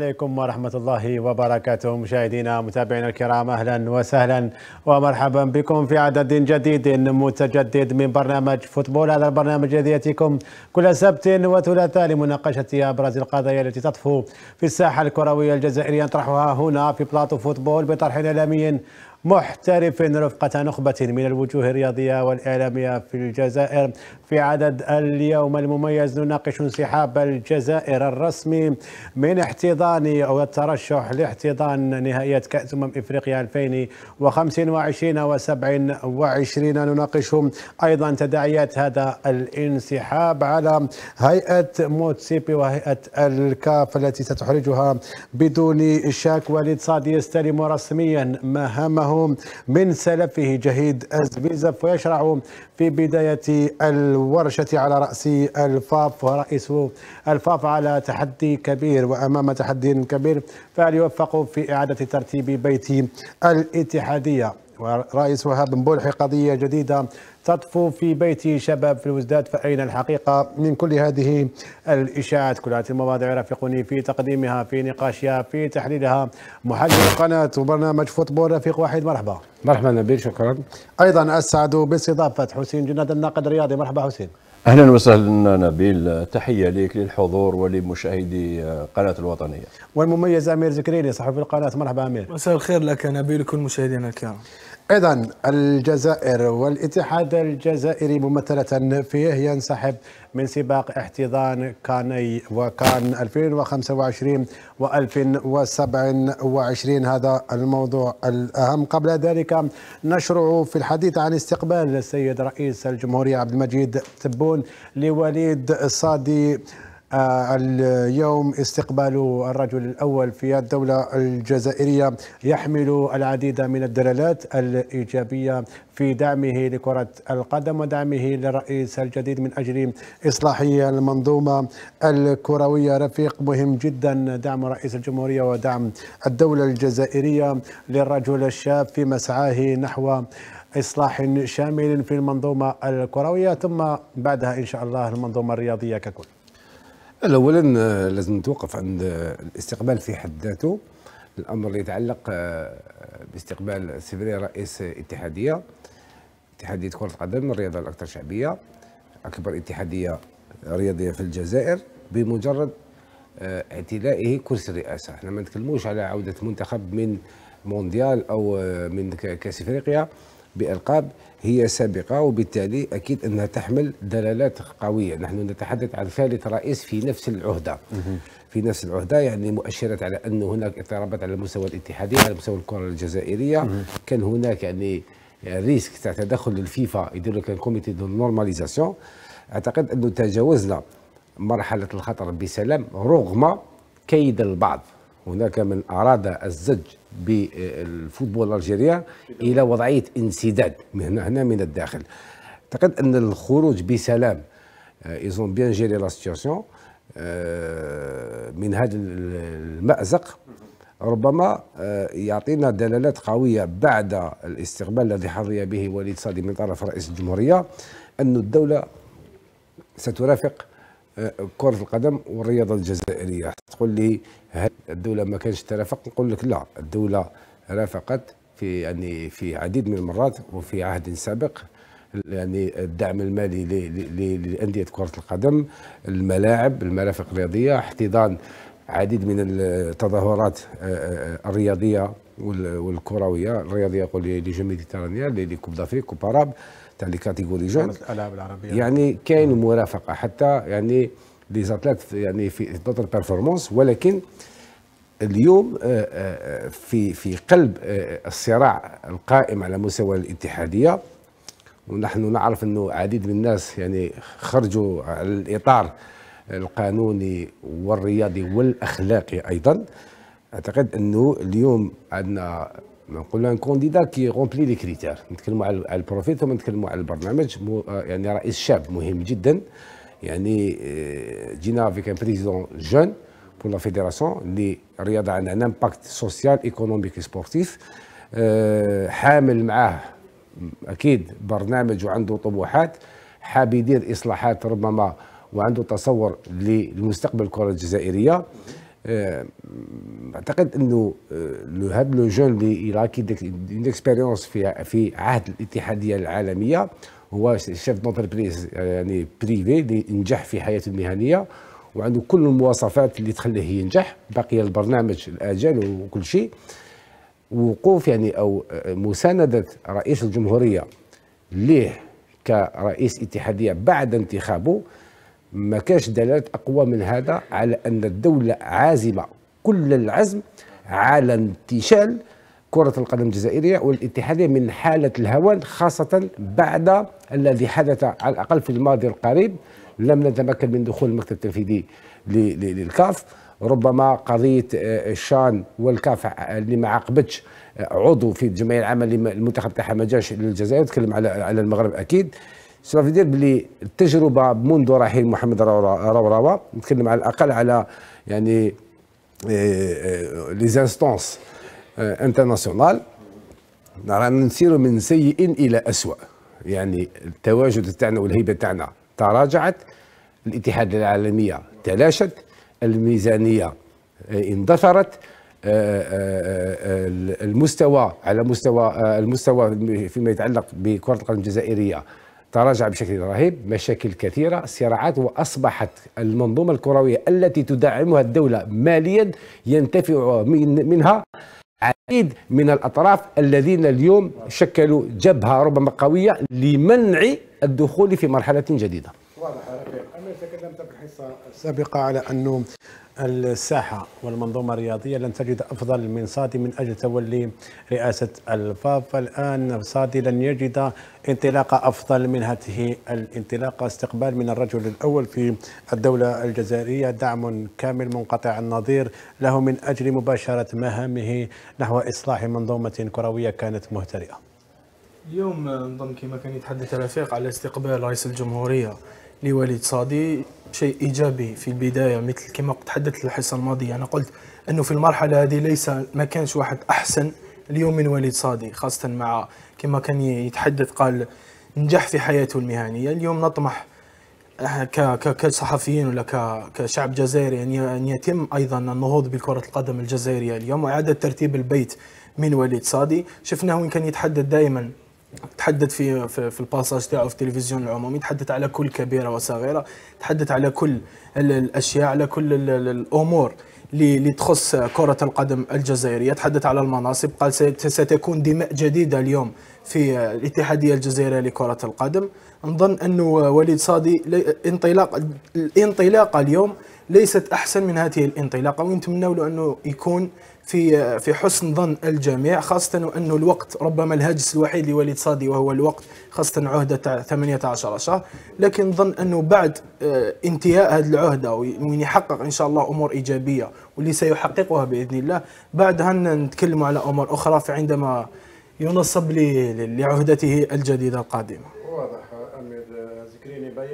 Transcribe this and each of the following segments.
عليكم ورحمة الله وبركاته مشاهدينا متابعينا الكرام أهلا وسهلا ومرحبا بكم في عدد جديد متجدد من برنامج فوتبول هذا البرنامج الذي يأتيكم كل سبت وثلاثاء لمناقشة أبرز القضايا التي تطفو في الساحة الكروية الجزائرية نطرحها هنا في بلاطو فوتبول بطرح إعلامي محترف رفقة نخبة من الوجوه الرياضية والإعلامية في الجزائر في عدد اليوم المميز نناقش انسحاب الجزائر الرسمي من احتضان أو الترشح لاحتضان نهائية كأس أمم إفريقيا 2025 و 27 نناقش أيضا تداعيات هذا الانسحاب على هيئة موتسيبي وهيئة الكاف التي ستحرجها بدون شك وليد صادي يستلم رسميا مهامه من سلفه جهيد أزبيزف ويشرع في بداية الورشة على رأس الفاف ورئيس الفاف على تحدي كبير وأمام تحدي كبير فهل يوفق في إعادة ترتيب بيت الاتحادية وهاب بن بلحي قضية جديدة تطفو في بيت شباب في الوزداد فأين الحقيقة من كل هذه الإشاعات كل هذه المواضيع يرافقني في تقديمها في نقاشها في تحليلها محلل القناة وبرنامج فوتبول رفيق واحد مرحبا مرحبا نبيل شكرا أيضا أسعد باستضافة حسين جناد الناقد الرياضي مرحبا حسين اهلا وسهلا نبيل تحيه لك للحضور ولمشاهدي قناه الوطنيه والمميز امير زكريني صحفي القناه مرحبا امير مساء الخير لك نبيل وكل مشاهدينا الكرام ايضا الجزائر والاتحاد الجزائري ممثله فيه ينسحب من سباق احتضان كاني وكان 2025 و2027 هذا الموضوع الاهم قبل ذلك نشرع في الحديث عن استقبال السيد رئيس الجمهوريه عبد المجيد تبون لوليد صادي اليوم استقبال الرجل الأول في الدولة الجزائرية يحمل العديد من الدلالات الإيجابية في دعمه لكرة القدم ودعمه للرئيس الجديد من أجل إصلاح المنظومة الكروية رفيق مهم جدا دعم رئيس الجمهورية ودعم الدولة الجزائرية للرجل الشاب في مسعاه نحو إصلاح شامل في المنظومة الكروية ثم بعدها إن شاء الله المنظومة الرياضية ككل اولا آه، لازم نتوقف عند الاستقبال في حد ذاته الامر اللي يتعلق آه، باستقبال سيفري رئيس اتحاديه اتحاديه كره القدم الرياضه الاكثر شعبيه اكبر اتحاديه رياضيه في الجزائر بمجرد آه، اعتلائه كرسي الرئاسه احنا ما نتكلموش على عوده منتخب من مونديال او من كاس افريقيا بألقاب هي سابقة وبالتالي أكيد أنها تحمل دلالات قوية نحن نتحدث عن ثالث رئيس في نفس العهدة في نفس العهدة يعني مؤشرات على أن هناك اضطرابات على مستوى الاتحادية على مستوى الكرة الجزائرية كان هناك يعني ريسك تاع تدخل الفيفا يدير لك الكوميتي دو نورماليزاسيون اعتقد انه تجاوزنا مرحله الخطر بسلام رغم كيد البعض هناك من أراد الزج بالفوتبول الألجيريان إلى وضعية انسداد من هنا من الداخل أعتقد أن الخروج بسلام ايزون بيان جيري لا سيتياسيون من هذا المأزق ربما آه، يعطينا دلالات قوية بعد الاستقبال الذي حظي به وليد صادي من طرف رئيس الجمهورية أن الدولة سترافق كرة القدم والرياضة الجزائرية تقول لي هل الدولة ما كانش ترافق نقول لك لا الدولة رافقت في يعني في عديد من المرات وفي عهد سابق يعني الدعم المالي لأندية كرة القدم الملاعب المرافق الرياضية احتضان عديد من التظاهرات آه، آه، آه، الرياضية والكروية الرياضية يقول لجو ميديترانيا لكوب دافريك كوب عرب تاع لي كاتيجوري جون يعني كاين مرافقه حتى يعني لي زاتليت يعني في دوتر بيرفورمانس ولكن اليوم آه، آه، في في قلب آه، الصراع القائم على مستوى الاتحاديه ونحن نعرف انه عديد من الناس يعني خرجوا على الاطار القانوني والرياضي والاخلاقي ايضا اعتقد انه اليوم عندنا نقول ان كونديدا كي رومبلي لي كريتير نتكلموا على البروفيل ثم نتكلموا على البرنامج مو آه، يعني رئيس شاب مهم جدا يعني آه، جينا افيك ان بريزيدون جون بور لا فيديراسيون اللي الرياضه عندها ان امباكت سوسيال ايكونوميك سبورتيف حامل معاه اكيد برنامج وعنده طموحات حاب يدير اصلاحات ربما وعنده تصور للمستقبل الكره الجزائريه آه، اعتقد انه هذا آه، لو جون اللي يلاكي اون اكسبيريونس في في عهد الاتحاديه العالميه هو شيف دونتربريز يعني بريفي اللي نجح في حياته المهنيه وعنده كل المواصفات اللي تخليه ينجح باقي البرنامج الاجل وكل شيء وقوف يعني او آه، مسانده رئيس الجمهوريه ليه كرئيس اتحاديه بعد انتخابه ما كاش دلالات اقوى من هذا على ان الدوله عازمه كل العزم على انتشال كرة القدم الجزائرية والاتحادية من حالة الهوان خاصة بعد الذي حدث على الأقل في الماضي القريب لم نتمكن من دخول المكتب التنفيذي للكاف ربما قضية آه، الشان والكاف آه، اللي ما عاقبتش آه، عضو في الجمعية العامة للمنتخب المنتخب تاعها ما جاش للجزائر نتكلم على المغرب أكيد سوف دير بلي التجربه منذ رحيل محمد روروا نتكلم على الاقل على يعني لي زانستونس انترناسيونال رانا نسيروا من سيء الى اسوء يعني التواجد تاعنا والهيبه تاعنا تراجعت الاتحاد العالميه تلاشت الميزانيه آه، اندثرت آه، آه، المستوى على مستوى المستوى فيما يتعلق بكره القدم الجزائريه تراجع بشكل رهيب مشاكل كثيرة صراعات وأصبحت المنظومة الكروية التي تدعمها الدولة ماليا ينتفع من منها عديد من الأطراف الذين اليوم شكلوا جبهة ربما قوية لمنع الدخول في مرحلة جديدة واضح أنا تكلمت الحصه السابقة على أنه الساحة والمنظومة الرياضية لن تجد أفضل من صادي من أجل تولي رئاسة الفاف فالآن صادي لن يجد انطلاقة أفضل من هذه الانطلاقة استقبال من الرجل الأول في الدولة الجزائرية دعم كامل منقطع النظير له من أجل مباشرة مهامه نحو إصلاح منظومة كروية كانت مهترئة اليوم نظم كما كان يتحدث رفيق على استقبال رئيس الجمهورية لوليد صادي شيء ايجابي في البدايه مثل كما تحدثت الحصه الماضيه انا قلت انه في المرحله هذه ليس ما كانش واحد احسن اليوم من وليد صادي خاصه مع كما كان يتحدث قال نجح في حياته المهنيه اليوم نطمح كصحفيين ولا كشعب جزائري ان يعني يتم ايضا النهوض بكره القدم الجزائريه اليوم واعاده ترتيب البيت من وليد صادي شفناه وين كان يتحدث دائما تحدث في في, في الباساج تاعو في التلفزيون العمومي تحدث على كل كبيره وصغيره تحدث على كل الاشياء على كل الامور اللي تخص كرة القدم الجزائرية تحدث على المناصب قال ستكون دماء جديدة اليوم في الاتحادية الجزائرية لكرة القدم نظن أنه وليد صادي انطلاق الانطلاقة اليوم ليست أحسن من هذه الانطلاقة ونتمنى له أنه يكون في في حسن ظن الجميع خاصة وأنه الوقت ربما الهاجس الوحيد لوليد صادي وهو الوقت خاصة عهدة 18 شهر لكن ظن أنه بعد آه، انتهاء هذه العهدة وين يحقق إن شاء الله أمور إيجابية واللي سيحققها بإذن الله بعدها نتكلم على أمور أخرى عندما ينصب لعهدته الجديدة القادمة واضح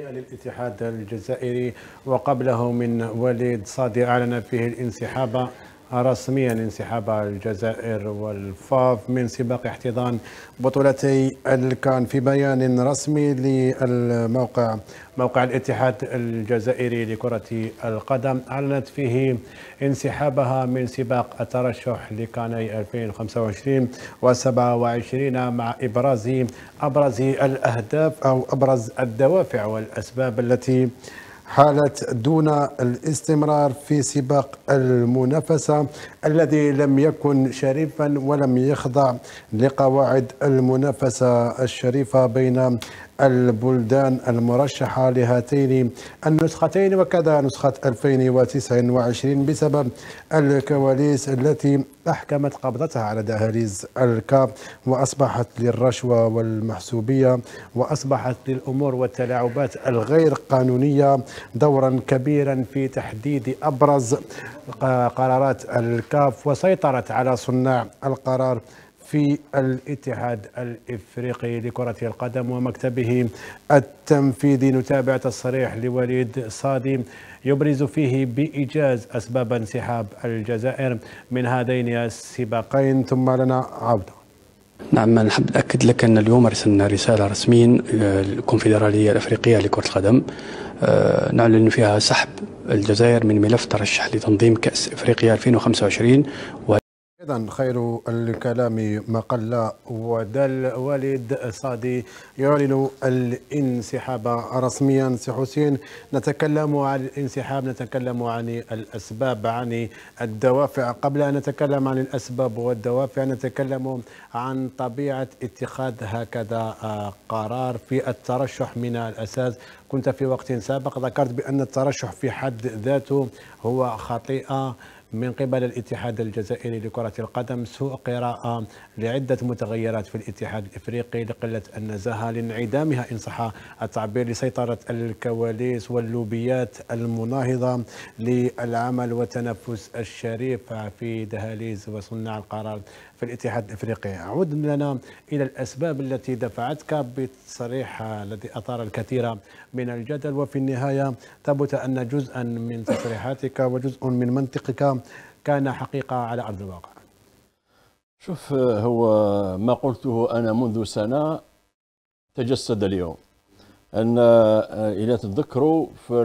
الاتحاد الجزائري وقبله من وليد صادي أعلن فيه الانسحاب رسميا انسحاب الجزائر والفاف من سباق احتضان بطولتي الكان في بيان رسمي للموقع موقع الاتحاد الجزائري لكرة القدم أعلنت فيه انسحابها من سباق الترشح لكاني 2025 و27 مع إبراز أبرز الأهداف أو أبرز الدوافع والأسباب التي حالة دون الاستمرار في سباق المنافسة الذي لم يكن شريفا ولم يخضع لقواعد المنافسة الشريفة بين البلدان المرشحة لهاتين النسختين وكذا نسخة 2029 بسبب الكواليس التي أحكمت قبضتها على دهاليز الكاب وأصبحت للرشوة والمحسوبية وأصبحت للأمور والتلاعبات الغير قانونية دورا كبيرا في تحديد أبرز قرارات الكاف وسيطرت على صناع القرار في الاتحاد الافريقي لكره القدم ومكتبه التنفيذي نتابع تصريح لوليد صادي يبرز فيه بايجاز اسباب انسحاب الجزائر من هذين السباقين ثم لنا عوده نعم نحب نأكد لك أن اليوم أرسلنا رسالة رسميا آه، للكونفدراليه الأفريقية لكرة القدم آه، نعلن فيها سحب الجزائر من ملف ترشح لتنظيم كأس إفريقيا 2025 إذا خير الكلام ما قل ودل والد صادي يعلن الانسحاب رسميا سي حسين نتكلم عن الانسحاب نتكلم عن الأسباب عن الدوافع قبل أن نتكلم عن الأسباب والدوافع نتكلم عن طبيعة اتخاذ هكذا قرار في الترشح من الأساس كنت في وقت سابق ذكرت بأن الترشح في حد ذاته هو خطيئة من قبل الاتحاد الجزائري لكرة القدم سوء قراءة لعدة متغيرات في الاتحاد الإفريقي لقلة النزاهة لانعدامها إن صح التعبير لسيطرة الكواليس واللوبيات المناهضة للعمل وتنفس الشريف في دهاليز وصناع القرار في الاتحاد الافريقي عود لنا الى الاسباب التي دفعتك بالتصريح الذي اثار الكثير من الجدل وفي النهايه ثبت ان جزءا من تصريحاتك وجزء من منطقك كان حقيقه على ارض الواقع شوف هو ما قلته انا منذ سنه تجسد اليوم ان الى تتذكروا في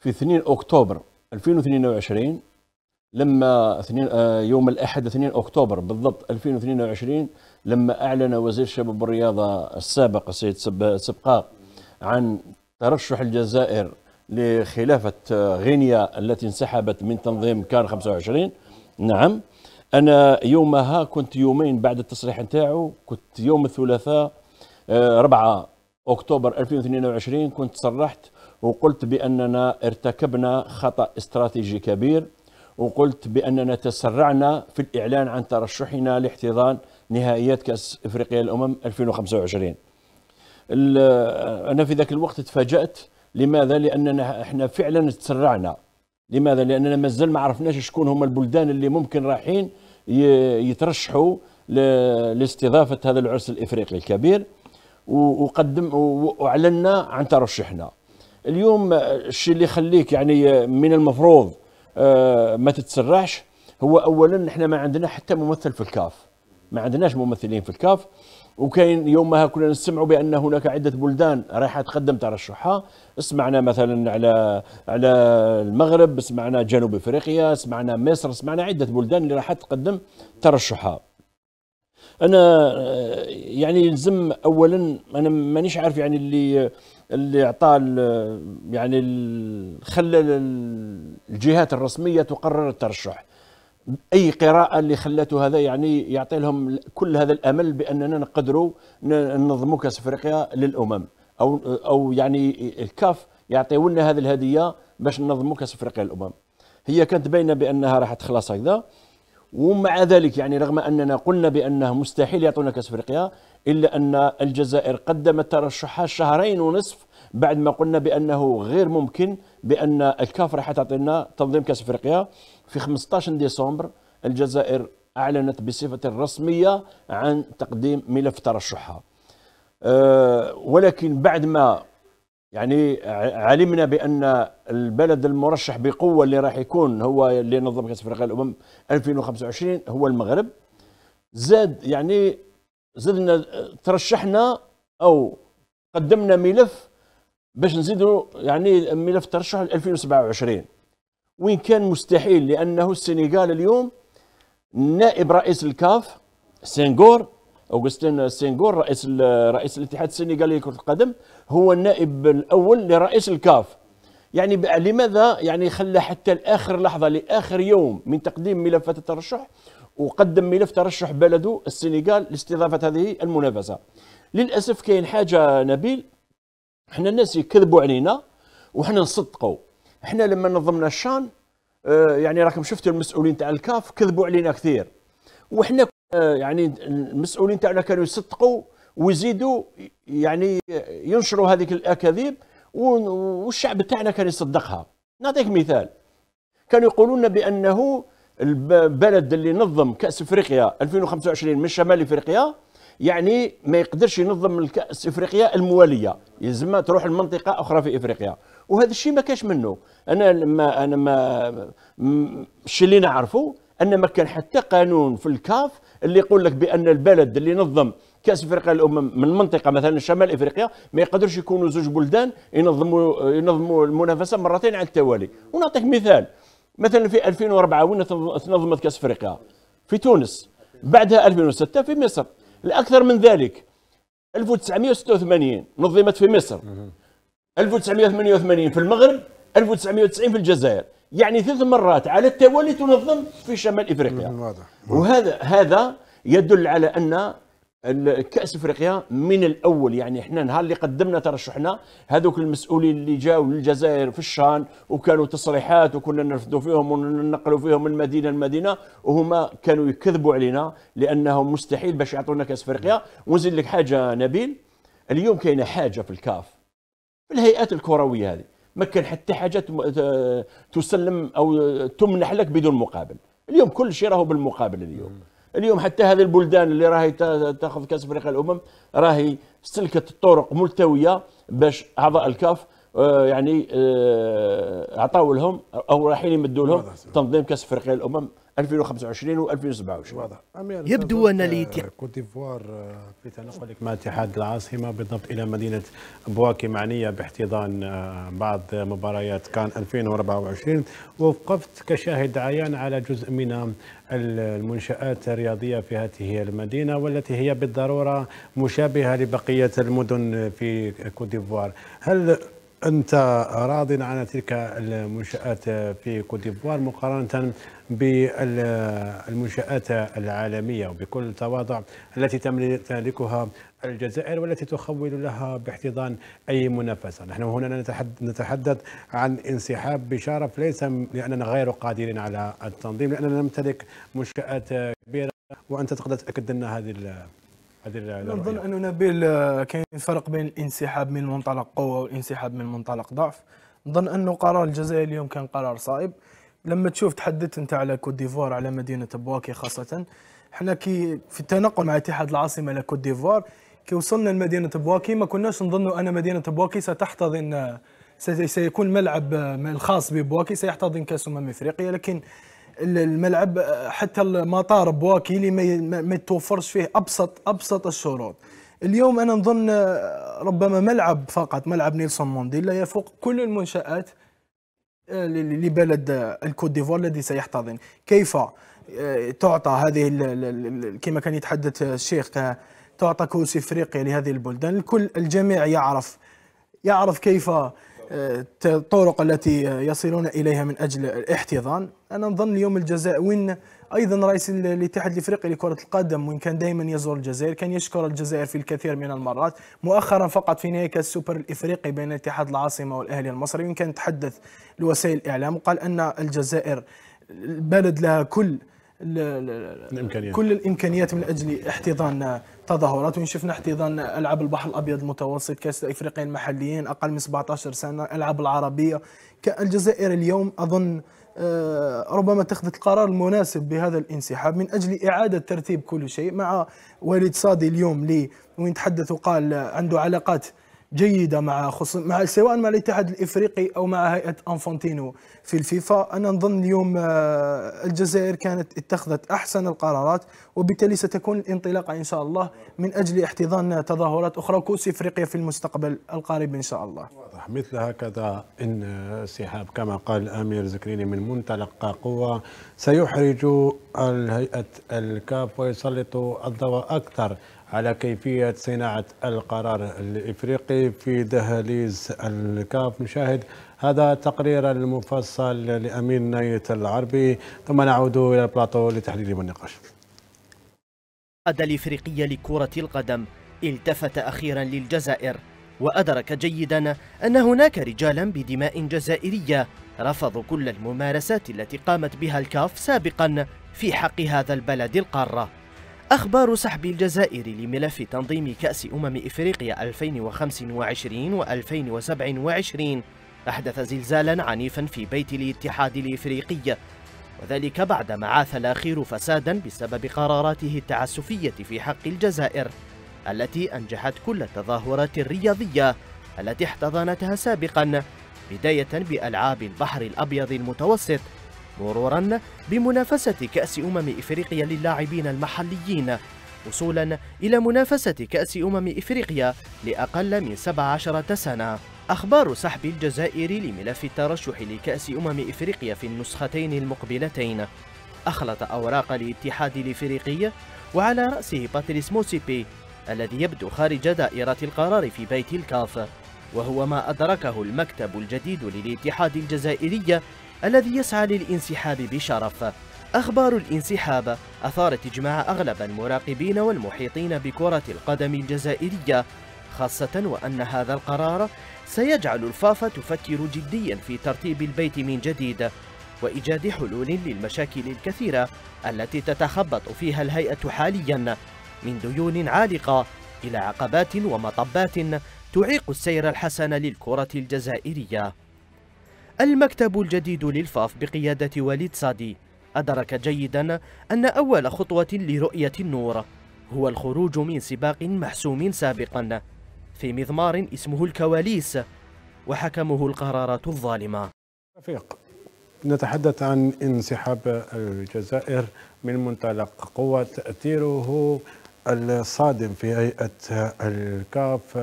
في 2 اكتوبر 2022 لما آه، يوم الاحد 2 اكتوبر بالضبط 2022 لما اعلن وزير الشباب والرياضه السابق السيد سبقاق عن ترشح الجزائر لخلافه آه، غينيا التي انسحبت من تنظيم كان 25 نعم انا يومها كنت يومين بعد التصريح نتاعو كنت يوم الثلاثاء 4 آه، اكتوبر 2022 كنت صرحت وقلت باننا ارتكبنا خطا استراتيجي كبير وقلت بأننا تسرعنا في الإعلان عن ترشحنا لاحتضان نهائيات كأس إفريقيا الأمم 2025 أنا في ذاك الوقت تفاجأت لماذا؟ لأننا احنا فعلا تسرعنا لماذا؟ لأننا مازال ما عرفناش شكون هما البلدان اللي ممكن رايحين يترشحوا لاستضافة هذا العرس الإفريقي الكبير وقدم وأعلنا عن ترشحنا اليوم الشيء اللي يخليك يعني من المفروض آه، ما تتسرعش هو اولا احنا ما عندنا حتى ممثل في الكاف ما عندناش ممثلين في الكاف وكاين يومها كنا نسمعوا بان هناك عده بلدان رايحه تقدم ترشحها سمعنا مثلا على على المغرب سمعنا جنوب افريقيا سمعنا مصر سمعنا عده بلدان اللي رايحه تقدم ترشحها انا آه، يعني يلزم اولا انا مانيش عارف يعني اللي اللي اعطى يعني خلى الجهات الرسميه تقرر الترشح اي قراءه اللي خلته هذا يعني يعطي لهم كل هذا الامل باننا نقدروا ننظموا كاس افريقيا للامم او او يعني الكاف يعطيو لنا هذه الهديه باش ننظموا كاس افريقيا للامم هي كانت باينه بانها راح تخلص هكذا ومع ذلك يعني رغم اننا قلنا بانه مستحيل يعطونا كاس افريقيا إلا أن الجزائر قدمت ترشحها شهرين ونصف بعد ما قلنا بأنه غير ممكن بأن الكاف راح تعطينا تنظيم كأس أفريقيا في 15 ديسمبر الجزائر أعلنت بصفة رسمية عن تقديم ملف ترشحها أه ولكن بعد ما يعني علمنا بان البلد المرشح بقوه اللي راح يكون هو اللي نظم كاس افريقيا الامم 2025 هو المغرب زاد يعني زدنا ترشحنا او قدمنا ملف باش نزيدوا يعني ملف ترشح 2027 وين كان مستحيل لانه السنغال اليوم نائب رئيس الكاف سينغور اوغستين سينغور رئيس رئيس الاتحاد السنغالي لكره القدم هو النائب الاول لرئيس الكاف يعني لماذا يعني خلى حتى لاخر لحظه لاخر يوم من تقديم ملفات الترشح وقدم ملف ترشح بلده السنغال لاستضافه هذه المنافسه للاسف كاين حاجه نبيل حنا الناس يكذبوا علينا وحنا نصدقوا حنا لما نظمنا الشان آه، يعني راكم شفتوا المسؤولين تاع الكاف كذبوا علينا كثير وحنا آه، يعني المسؤولين تاعنا كانوا يصدقوا ويزيدوا يعني ينشروا هذيك الاكاذيب والشعب تاعنا كان يصدقها نعطيك مثال كانوا يقولون بانه البلد اللي نظم كاس افريقيا 2025 من شمال افريقيا يعني ما يقدرش ينظم الكاس افريقيا المواليه يلزمها تروح لمنطقه اخرى في افريقيا وهذا الشيء ما كاش منه انا لما انا ما الشيء اللي نعرفه ان ما كان حتى قانون في الكاف اللي يقول لك بان البلد اللي نظم كاس افريقيا الامم من منطقه مثلا شمال افريقيا ما يقدرش يكونوا زوج بلدان ينظموا ينظموا المنافسه مرتين على التوالي ونعطيك مثال مثلا في 2004 وين تنظمت كاس افريقيا في تونس بعدها 2006 في مصر الاكثر من ذلك 1986 نظمت في مصر 1988 في المغرب 1990 في الجزائر يعني ثلاث مرات على التوالي تنظم في شمال افريقيا وهذا هذا يدل على ان كاس افريقيا من الاول يعني احنا نهار اللي قدمنا ترشحنا هذوك المسؤولين اللي جاوا للجزائر في الشان وكانوا تصريحات وكنا نرفضوا فيهم وننقلوا فيهم من مدينه لمدينه وهما كانوا يكذبوا علينا لانهم مستحيل باش يعطونا كاس افريقيا ونزيد لك حاجه نبيل اليوم كاينه حاجه في الكاف في الهيئات الكرويه هذه ما كان حتى حاجه تسلم او تمنح لك بدون مقابل اليوم كل شيء راهو بالمقابل اليوم اليوم حتى هذه البلدان اللي راهي تاخذ كاس افريقيا الامم راهي سلكت الطرق ملتويه باش اعضاء الكاف آه، يعني اعطاو آه، لهم او رايحين يمدوا لهم تنظيم كاس افريقيا الامم 2025 و2027 واضح يبدو ان الاتحاد آه، كوت ديفوار في تنقلك مع اتحاد العاصمه بالضبط الى مدينه بواكي معنيه باحتضان بعض مباريات كان 2024 ووقفت كشاهد عيان على جزء من المنشآت الرياضية في هذه المدينة والتي هي بالضرورة مشابهة لبقية المدن في كوت ديفوار هل أنت راض عن تلك المنشآت في كوت ديفوار مقارنة بالمنشآت العالمية وبكل تواضع التي تملكها الجزائر والتي تخول لها باحتضان أي منافسة نحن هنا نتحدث عن انسحاب بشرف ليس لأننا غير قادرين على التنظيم لأننا نمتلك منشآت كبيرة وأنت تقدر تأكد لنا هذه هذه نظن انه نبيل كاين فرق بين الانسحاب من منطلق قوه والانسحاب من منطلق ضعف نظن انه قرار الجزائر اليوم كان قرار صائب لما تشوف تحدثت انت على كوت ديفوار على مدينه بواكي خاصه احنا كي في التنقل مع اتحاد العاصمه لكوت ديفوار كي وصلنا لمدينه بواكي ما كناش نظنوا ان مدينه بواكي ستحتضن سيكون الملعب الخاص ببواكي سيحتضن كاس امم افريقيا لكن الملعب حتى المطار بواكي اللي ما يتوفرش فيه ابسط ابسط الشروط اليوم انا نظن ربما ملعب فقط ملعب نيلسون مونديلا يفوق كل المنشات لبلد الكوت ديفوار الذي سيحتضن كيف آه، تعطى هذه كما كان يتحدث الشيخ آه، تعطى كوس افريقيا لهذه البلدان الكل الجميع يعرف يعرف كيف آه، الطرق التي يصلون اليها من اجل الاحتضان انا نظن اليوم الجزائر وين ايضا رئيس الاتحاد الافريقي لكره القدم وان كان دائما يزور الجزائر كان يشكر الجزائر في الكثير من المرات مؤخرا فقط في نهائي كاس السوبر الافريقي بين اتحاد العاصمه والاهلي المصري وان كان تحدث لوسائل الاعلام وقال ان الجزائر البلد لها كل الامكانيات كل الامكانيات من اجل احتضان تظاهرات وان شفنا احتضان العاب البحر الابيض المتوسط كاس الافريقيين المحليين اقل من 17 سنه العاب العربيه الجزائر اليوم اظن آه، ربما اتخذت القرار المناسب بهذا الانسحاب من اجل اعاده ترتيب كل شيء مع وليد صادي اليوم لي وين تحدث وقال عنده علاقات جيده مع خص... مع سواء مع الاتحاد الافريقي او مع هيئه انفونتينو في الفيفا انا نظن اليوم آه، الجزائر كانت اتخذت احسن القرارات وبالتالي ستكون الانطلاقه ان شاء الله من اجل احتضان تظاهرات اخرى كؤوس افريقيا في المستقبل القريب ان شاء الله. واضح مثل هكذا انسحاب كما قال الامير زكريني من منطلق قوه سيحرج الهيئه الكاف ويسلط الضوء اكثر على كيفية صناعة القرار الإفريقي في دهاليز الكاف نشاهد هذا تقرير المفصل لأمين نايت العربي ثم نعود إلى البلاطو لتحليل النقاش القادة الإفريقية لكرة القدم التفت أخيرا للجزائر وأدرك جيدا أن هناك رجالا بدماء جزائرية رفضوا كل الممارسات التي قامت بها الكاف سابقا في حق هذا البلد القارة أخبار سحب الجزائر لملف تنظيم كأس أمم إفريقيا 2025 و 2027 أحدث زلزالا عنيفا في بيت الاتحاد الإفريقي وذلك بعد معاث الأخير فسادا بسبب قراراته التعسفية في حق الجزائر التي أنجحت كل التظاهرات الرياضية التي احتضنتها سابقا بداية بألعاب البحر الأبيض المتوسط مرورا بمنافسة كأس أمم إفريقيا للاعبين المحليين وصولا إلى منافسة كأس أمم إفريقيا لأقل من 17 سنة أخبار سحب الجزائر لملف الترشح لكأس أمم إفريقيا في النسختين المقبلتين أخلط أوراق الاتحاد الإفريقي وعلى رأسه باتريس موسيبي الذي يبدو خارج دائرة القرار في بيت الكاف وهو ما أدركه المكتب الجديد للاتحاد الجزائري الذي يسعى للانسحاب بشرف أخبار الانسحاب أثارت إجماع أغلب المراقبين والمحيطين بكرة القدم الجزائرية خاصة وأن هذا القرار سيجعل الفافا تفكر جديا في ترتيب البيت من جديد وإيجاد حلول للمشاكل الكثيرة التي تتخبط فيها الهيئة حاليا من ديون عالقة إلى عقبات ومطبات تعيق السير الحسن للكرة الجزائرية المكتب الجديد للفاف بقيادة وليد صادي أدرك جيدا أن أول خطوة لرؤية النور هو الخروج من سباق محسوم سابقا في مضمار اسمه الكواليس وحكمه القرارات الظالمة رفيق نتحدث عن انسحاب الجزائر من منطلق قوة تأثيره الصادم في هيئة الكاف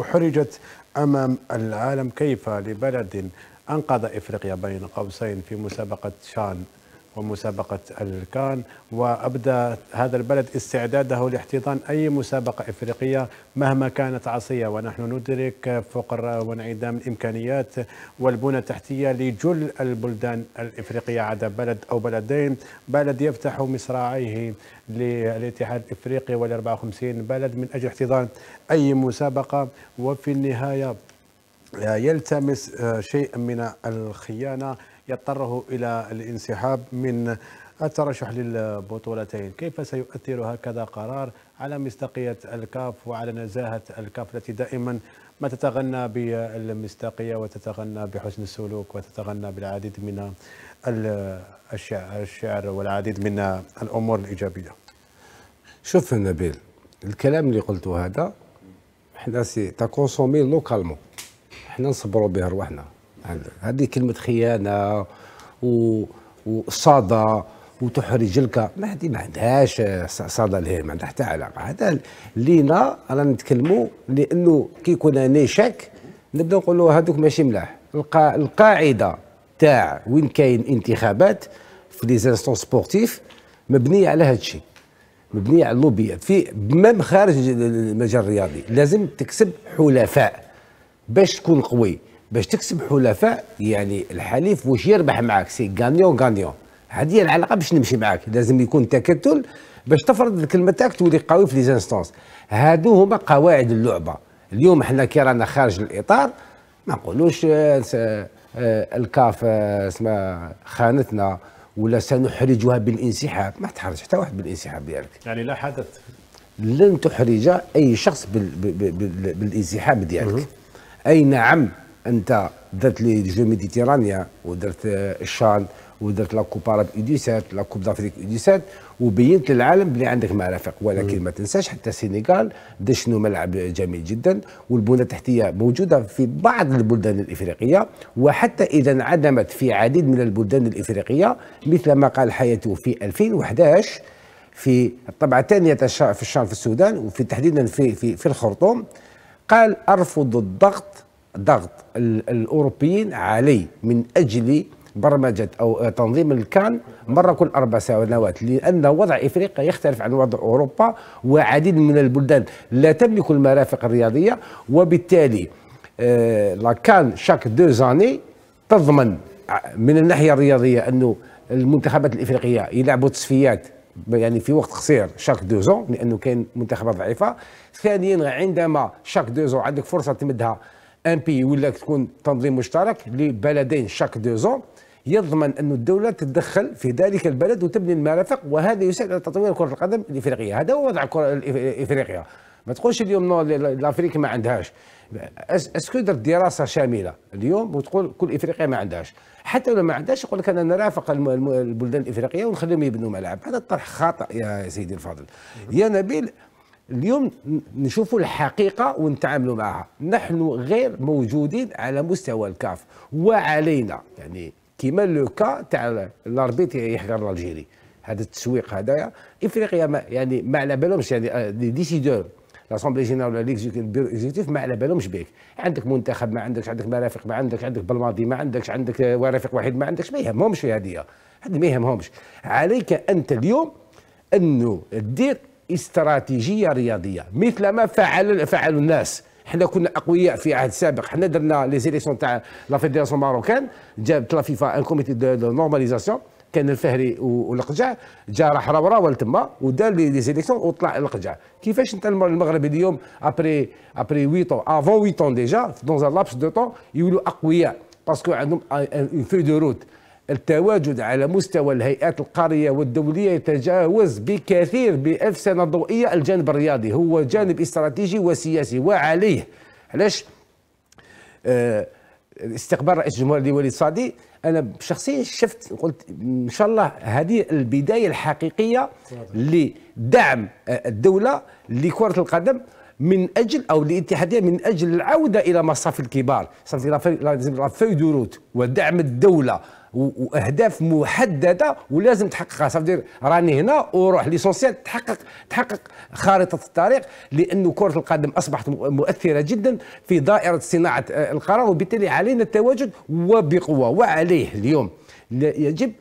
أحرجت أمام العالم كيف لبلد أنقذ إفريقيا بين قوسين في مسابقة شان ومسابقة الكان وأبدى هذا البلد استعداده لاحتضان أي مسابقة إفريقية مهما كانت عصية ونحن ندرك فقر وانعدام الإمكانيات والبنى التحتية لجل البلدان الإفريقية عدا بلد أو بلدين بلد يفتح مصراعيه للاتحاد الإفريقي وال54 بلد من أجل احتضان أي مسابقة وفي النهاية آه، يلتمس آه، شيء من الخيانه يضطره إلى الانسحاب من الترشح للبطولتين كيف سيؤثر هكذا قرار على مصداقية الكاف وعلى نزاهة الكاف التي دائما ما تتغنى بالمصداقية وتتغنى بحسن السلوك وتتغنى بالعديد من الشعر والعديد من الأمور الإيجابية شوف نبيل الكلام اللي قلته هذا حنا سي تاكونسومي لوكالمون حنا نصبروا به رواحنا هذه كلمه خيانه و... وصاده وتحرج لك ما هذه ما عندهاش صاده لها ما عندها حتى علاقه هذا لينا رانا نتكلموا لانه كي يكون انا شك نبدا نقولوا هذوك ماشي ملاح القا... القاعده تاع وين كاين انتخابات في لي زانستون سبورتيف مبنيه على هذا الشيء مبنيه على اللوبيات في مام خارج المجال الرياضي لازم تكسب حلفاء باش تكون قوي باش تكسب حلفاء يعني الحليف واش يربح معاك سي غانيون غانيون هذه هي العلاقه باش نمشي معاك لازم يكون تكتل باش تفرض الكلمه تاعك تولي قوي في ليزانستونس هادو هما قواعد اللعبه اليوم احنا كي رانا خارج الاطار ما نقولوش آه، آه، الكاف آه، اسمها خانتنا ولا سنحرجها بالانسحاب ما تحرج حتى واحد بالانسحاب ديالك يعني لا حدث لن تحرج اي شخص بالانسحاب ديالك اي نعم انت درت لي جو ميديتيرانيا ودرت الشان ودرت لا كوب عرب اي لا كوب دافريك اي وبينت للعالم بلي عندك مرافق ولكن مم. ما تنساش حتى السنغال دشنو ملعب جميل جدا والبنى التحتيه موجوده في بعض البلدان الافريقيه وحتى اذا انعدمت في عديد من البلدان الافريقيه مثل ما قال حياته في 2011 في الطبعه الثانيه في الشان في السودان وفي تحديدا في في في الخرطوم قال ارفض الضغط ضغط الاوروبيين علي من اجل برمجه او تنظيم الكان مره كل اربع سنوات لان وضع افريقيا يختلف عن وضع اوروبا وعديد من البلدان لا تملك المرافق الرياضيه وبالتالي آه، لا كان شاك دو زاني تضمن من الناحيه الرياضيه انه المنتخبات الافريقيه يلعبوا تصفيات يعني في وقت قصير شاك دو زون لانه كاين منتخبات ضعيفه ثانيا عندما شاك دو زون عندك فرصه تمدها ان بي ولا تكون تنظيم مشترك لبلدين شاك دو زون يضمن أن الدولة تتدخل في ذلك البلد وتبني المرافق وهذا يساعد على تطوير كرة القدم الإفريقية هذا هو وضع الكرة الإفريقية ما تقولش اليوم نو ما عندهاش اسكو درت دراسه شامله اليوم وتقول كل افريقيا ما عندهاش حتى لو ما عندهاش يقول لك انا نرافق البلدان الافريقيه ونخليهم يبنوا ملاعب هذا الطرح خاطئ يا سيدي الفاضل يا نبيل اليوم نشوفوا الحقيقه ونتعاملوا معها نحن غير موجودين على مستوى الكاف وعلينا يعني كيما لو كا تاع الاربيت يحضر الجيري هذا التسويق هذايا افريقيا ما يعني ما على بالهمش يعني لي آه، ديسيدور لاسومبلي جينيرال ولا اكزيكتيف ما على بالهمش بك عندك منتخب ما عندكش عندك مرافق ما عندكش عندك بالماضي ما عندكش عندك آه، ورافق واحد ما عندكش ما يهمهمش هذه هذه ما يهمهمش عليك انت اليوم انه دير استراتيجيه رياضيه مثل ما فعل فعل الناس حنا كنا اقوياء في عهد سابق حنا درنا لي زيليسيون تاع لا فيديراسيون ماروكان جابت لا فيفا ان كوميتي دو نورماليزاسيون كان الفهري والقجع جا راح روراول تما ودار لي سيليكسيون وطلع القجع كيفاش انت المغرب اليوم ابري ابري 8 طون افون 8 طون ديجا دون لابس دو طون يولوا اقوياء باسكو عندهم اون فيو دو روت التواجد على مستوى الهيئات القارية والدولية يتجاوز بكثير بألف سنة ضوئية الجانب الرياضي هو جانب استراتيجي وسياسي وعليه علاش آه، استقبال رئيس الجمهوريه لوليد صادي انا شخصيا شفت قلت ان شاء الله هذه البدايه الحقيقيه لدعم آه، الدوله لكره القدم من اجل او الاتحاديه من اجل العوده الى مصاف الكبار صافي لا فوي روت ودعم الدوله واهداف محدده ولازم تحققها صافي راني هنا وروح ليسونسيال تحقق تحقق خارطه الطريق لانه كره القدم اصبحت مؤثره جدا في دائره صناعه آه، القرار وبالتالي علينا التواجد وبقوه وعليه اليوم يجب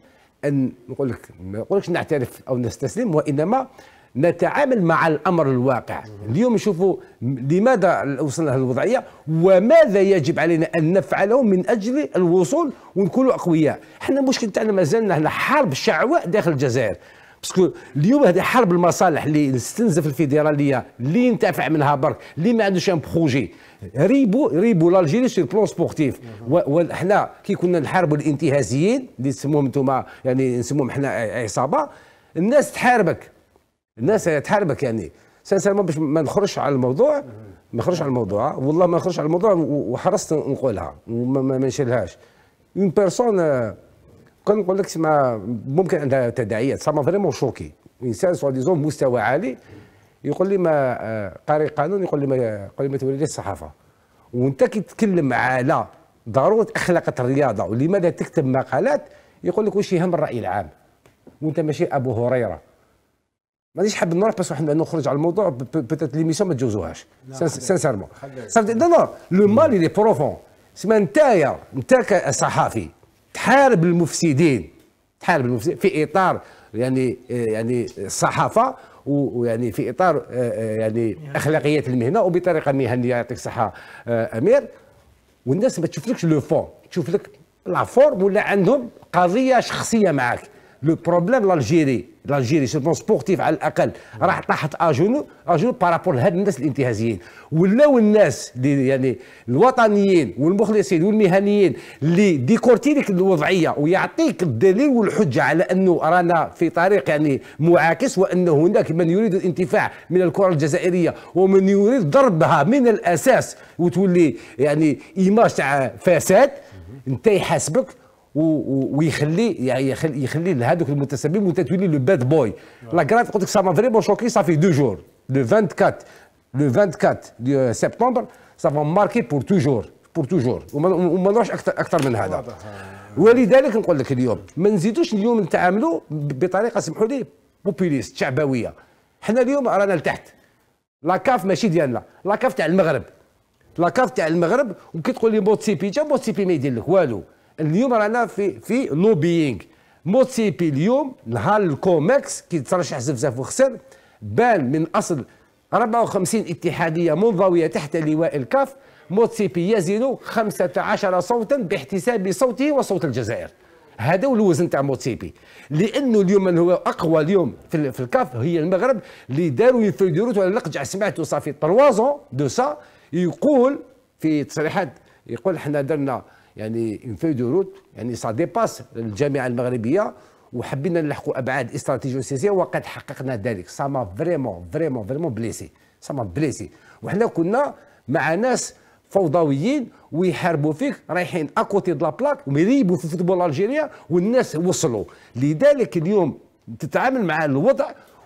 ان نقول لك ما نقولكش نعترف او نستسلم وانما نتعامل مع الامر الواقع اليوم نشوفوا لماذا وصلنا لهذه الوضعيه وماذا يجب علينا ان نفعله من اجل الوصول ونكونوا اقوياء احنا المشكل تاعنا مازلنا هنا حرب شعواء داخل الجزائر باسكو اليوم هذه حرب المصالح اللي نستنزف الفيدراليه اللي ينتفع منها برك اللي ما عندوش ان بروجي ريبو ريبو لالجيري سي بلون سبورتيف وحنا كي كنا نحاربوا الانتهازيين اللي نسموهم انتم يعني نسموهم حنا عصابه الناس تحاربك الناس هتحاربك يعني سينسيرمون باش ما نخرجش على الموضوع ما نخرجش على الموضوع والله ما نخرجش على الموضوع وحرصت نقولها وما نشيلهاش اون بيرسون كان نقول لك اسمها ممكن عندها تداعيات سما فريمون شوكي انسان سوا ديزون مستوى عالي يقول لي ما آه، قاري قانون يقول لي ما يقول لي ما تولي الصحافه وانت كي تتكلم على ضروره اخلاقه الرياضه ولماذا تكتب مقالات يقول لك واش يهم الراي العام وانت ماشي ابو هريره مانيش حابب نروح بس واحد نخرج على الموضوع بتات ليميسيون ما تجوزوهاش سانسيرمون نو نو لو مال اللي بروفون سما نتايا انت كصحافي تحارب المفسدين تحارب المفسدين في اطار يعني يعني الصحافه ويعني في اطار آه، آه، يعني اخلاقيات المهنه وبطريقه مهنيه يعطيك الصحه آه، امير والناس ما تشوفلكش لو فون تشوف لك لا فورم ولا عندهم قضيه شخصيه معك لو بروبليم لالجيري لالجيري سيرتون سبورتيف على الاقل راح طاحت اجونو اجونو بارابور لهاد الناس الانتهازيين ولاو الناس اللي يعني الوطنيين والمخلصين والمهنيين اللي ديكورتي لك الوضعيه ويعطيك الدليل والحجه على انه رانا في طريق يعني معاكس وان هناك من يريد الانتفاع من الكره الجزائريه ومن يريد ضربها من الاساس وتولي يعني ايماج تاع فساد انت يحاسبك ويخلي يعني يخلي, يخلي لهذوك المتسببين تولي لو باد بوي لا كرات قلت لك سا ما فريمون شوكي صافي دو جور لو 24 لو 24 سبتمبر سا فا ماركي بور توجور بور توجور وما نروحش اكثر اكثر من هذا ولذلك نقول لك اليوم ما نزيدوش اليوم نتعاملوا بطريقه سمحوا لي بوبيليست شعبويه حنا اليوم رانا لتحت لا كاف ماشي ديالنا لا كاف تاع المغرب لا كاف تاع المغرب وكي تقول لي بوتسيبي تا بوتسيبي ما يدير لك والو اليوم رانا في في لوبينغ موتسيبي اليوم نهار الكومكس كي ترشح زفزاف وخسر بان من اصل 54 اتحاديه منضويه تحت لواء الكاف موتسيبي يزن 15 صوتا باحتساب صوته وصوت الجزائر هذا هو الوزن تاع موتسيبي لانه اليوم من هو اقوى اليوم في, في الكاف هي المغرب اللي داروا في ديروت ولا سمعته صافي تروازون دو سا يقول في تصريحات يقول حنا درنا يعني اون فوي دو روت يعني سا ديباس الجامعه المغربيه وحبينا نلحقوا ابعاد استراتيجيه وسياسيه وقد حققنا ذلك سا ما فريمون فريمون فريمون بليسي سا ما بليسي وحنا كنا مع ناس فوضويين ويحاربوا فيك رايحين اكوتي دو لابلاك ويريبوا في فوتبول الجيريا والناس وصلوا لذلك اليوم تتعامل مع الوضع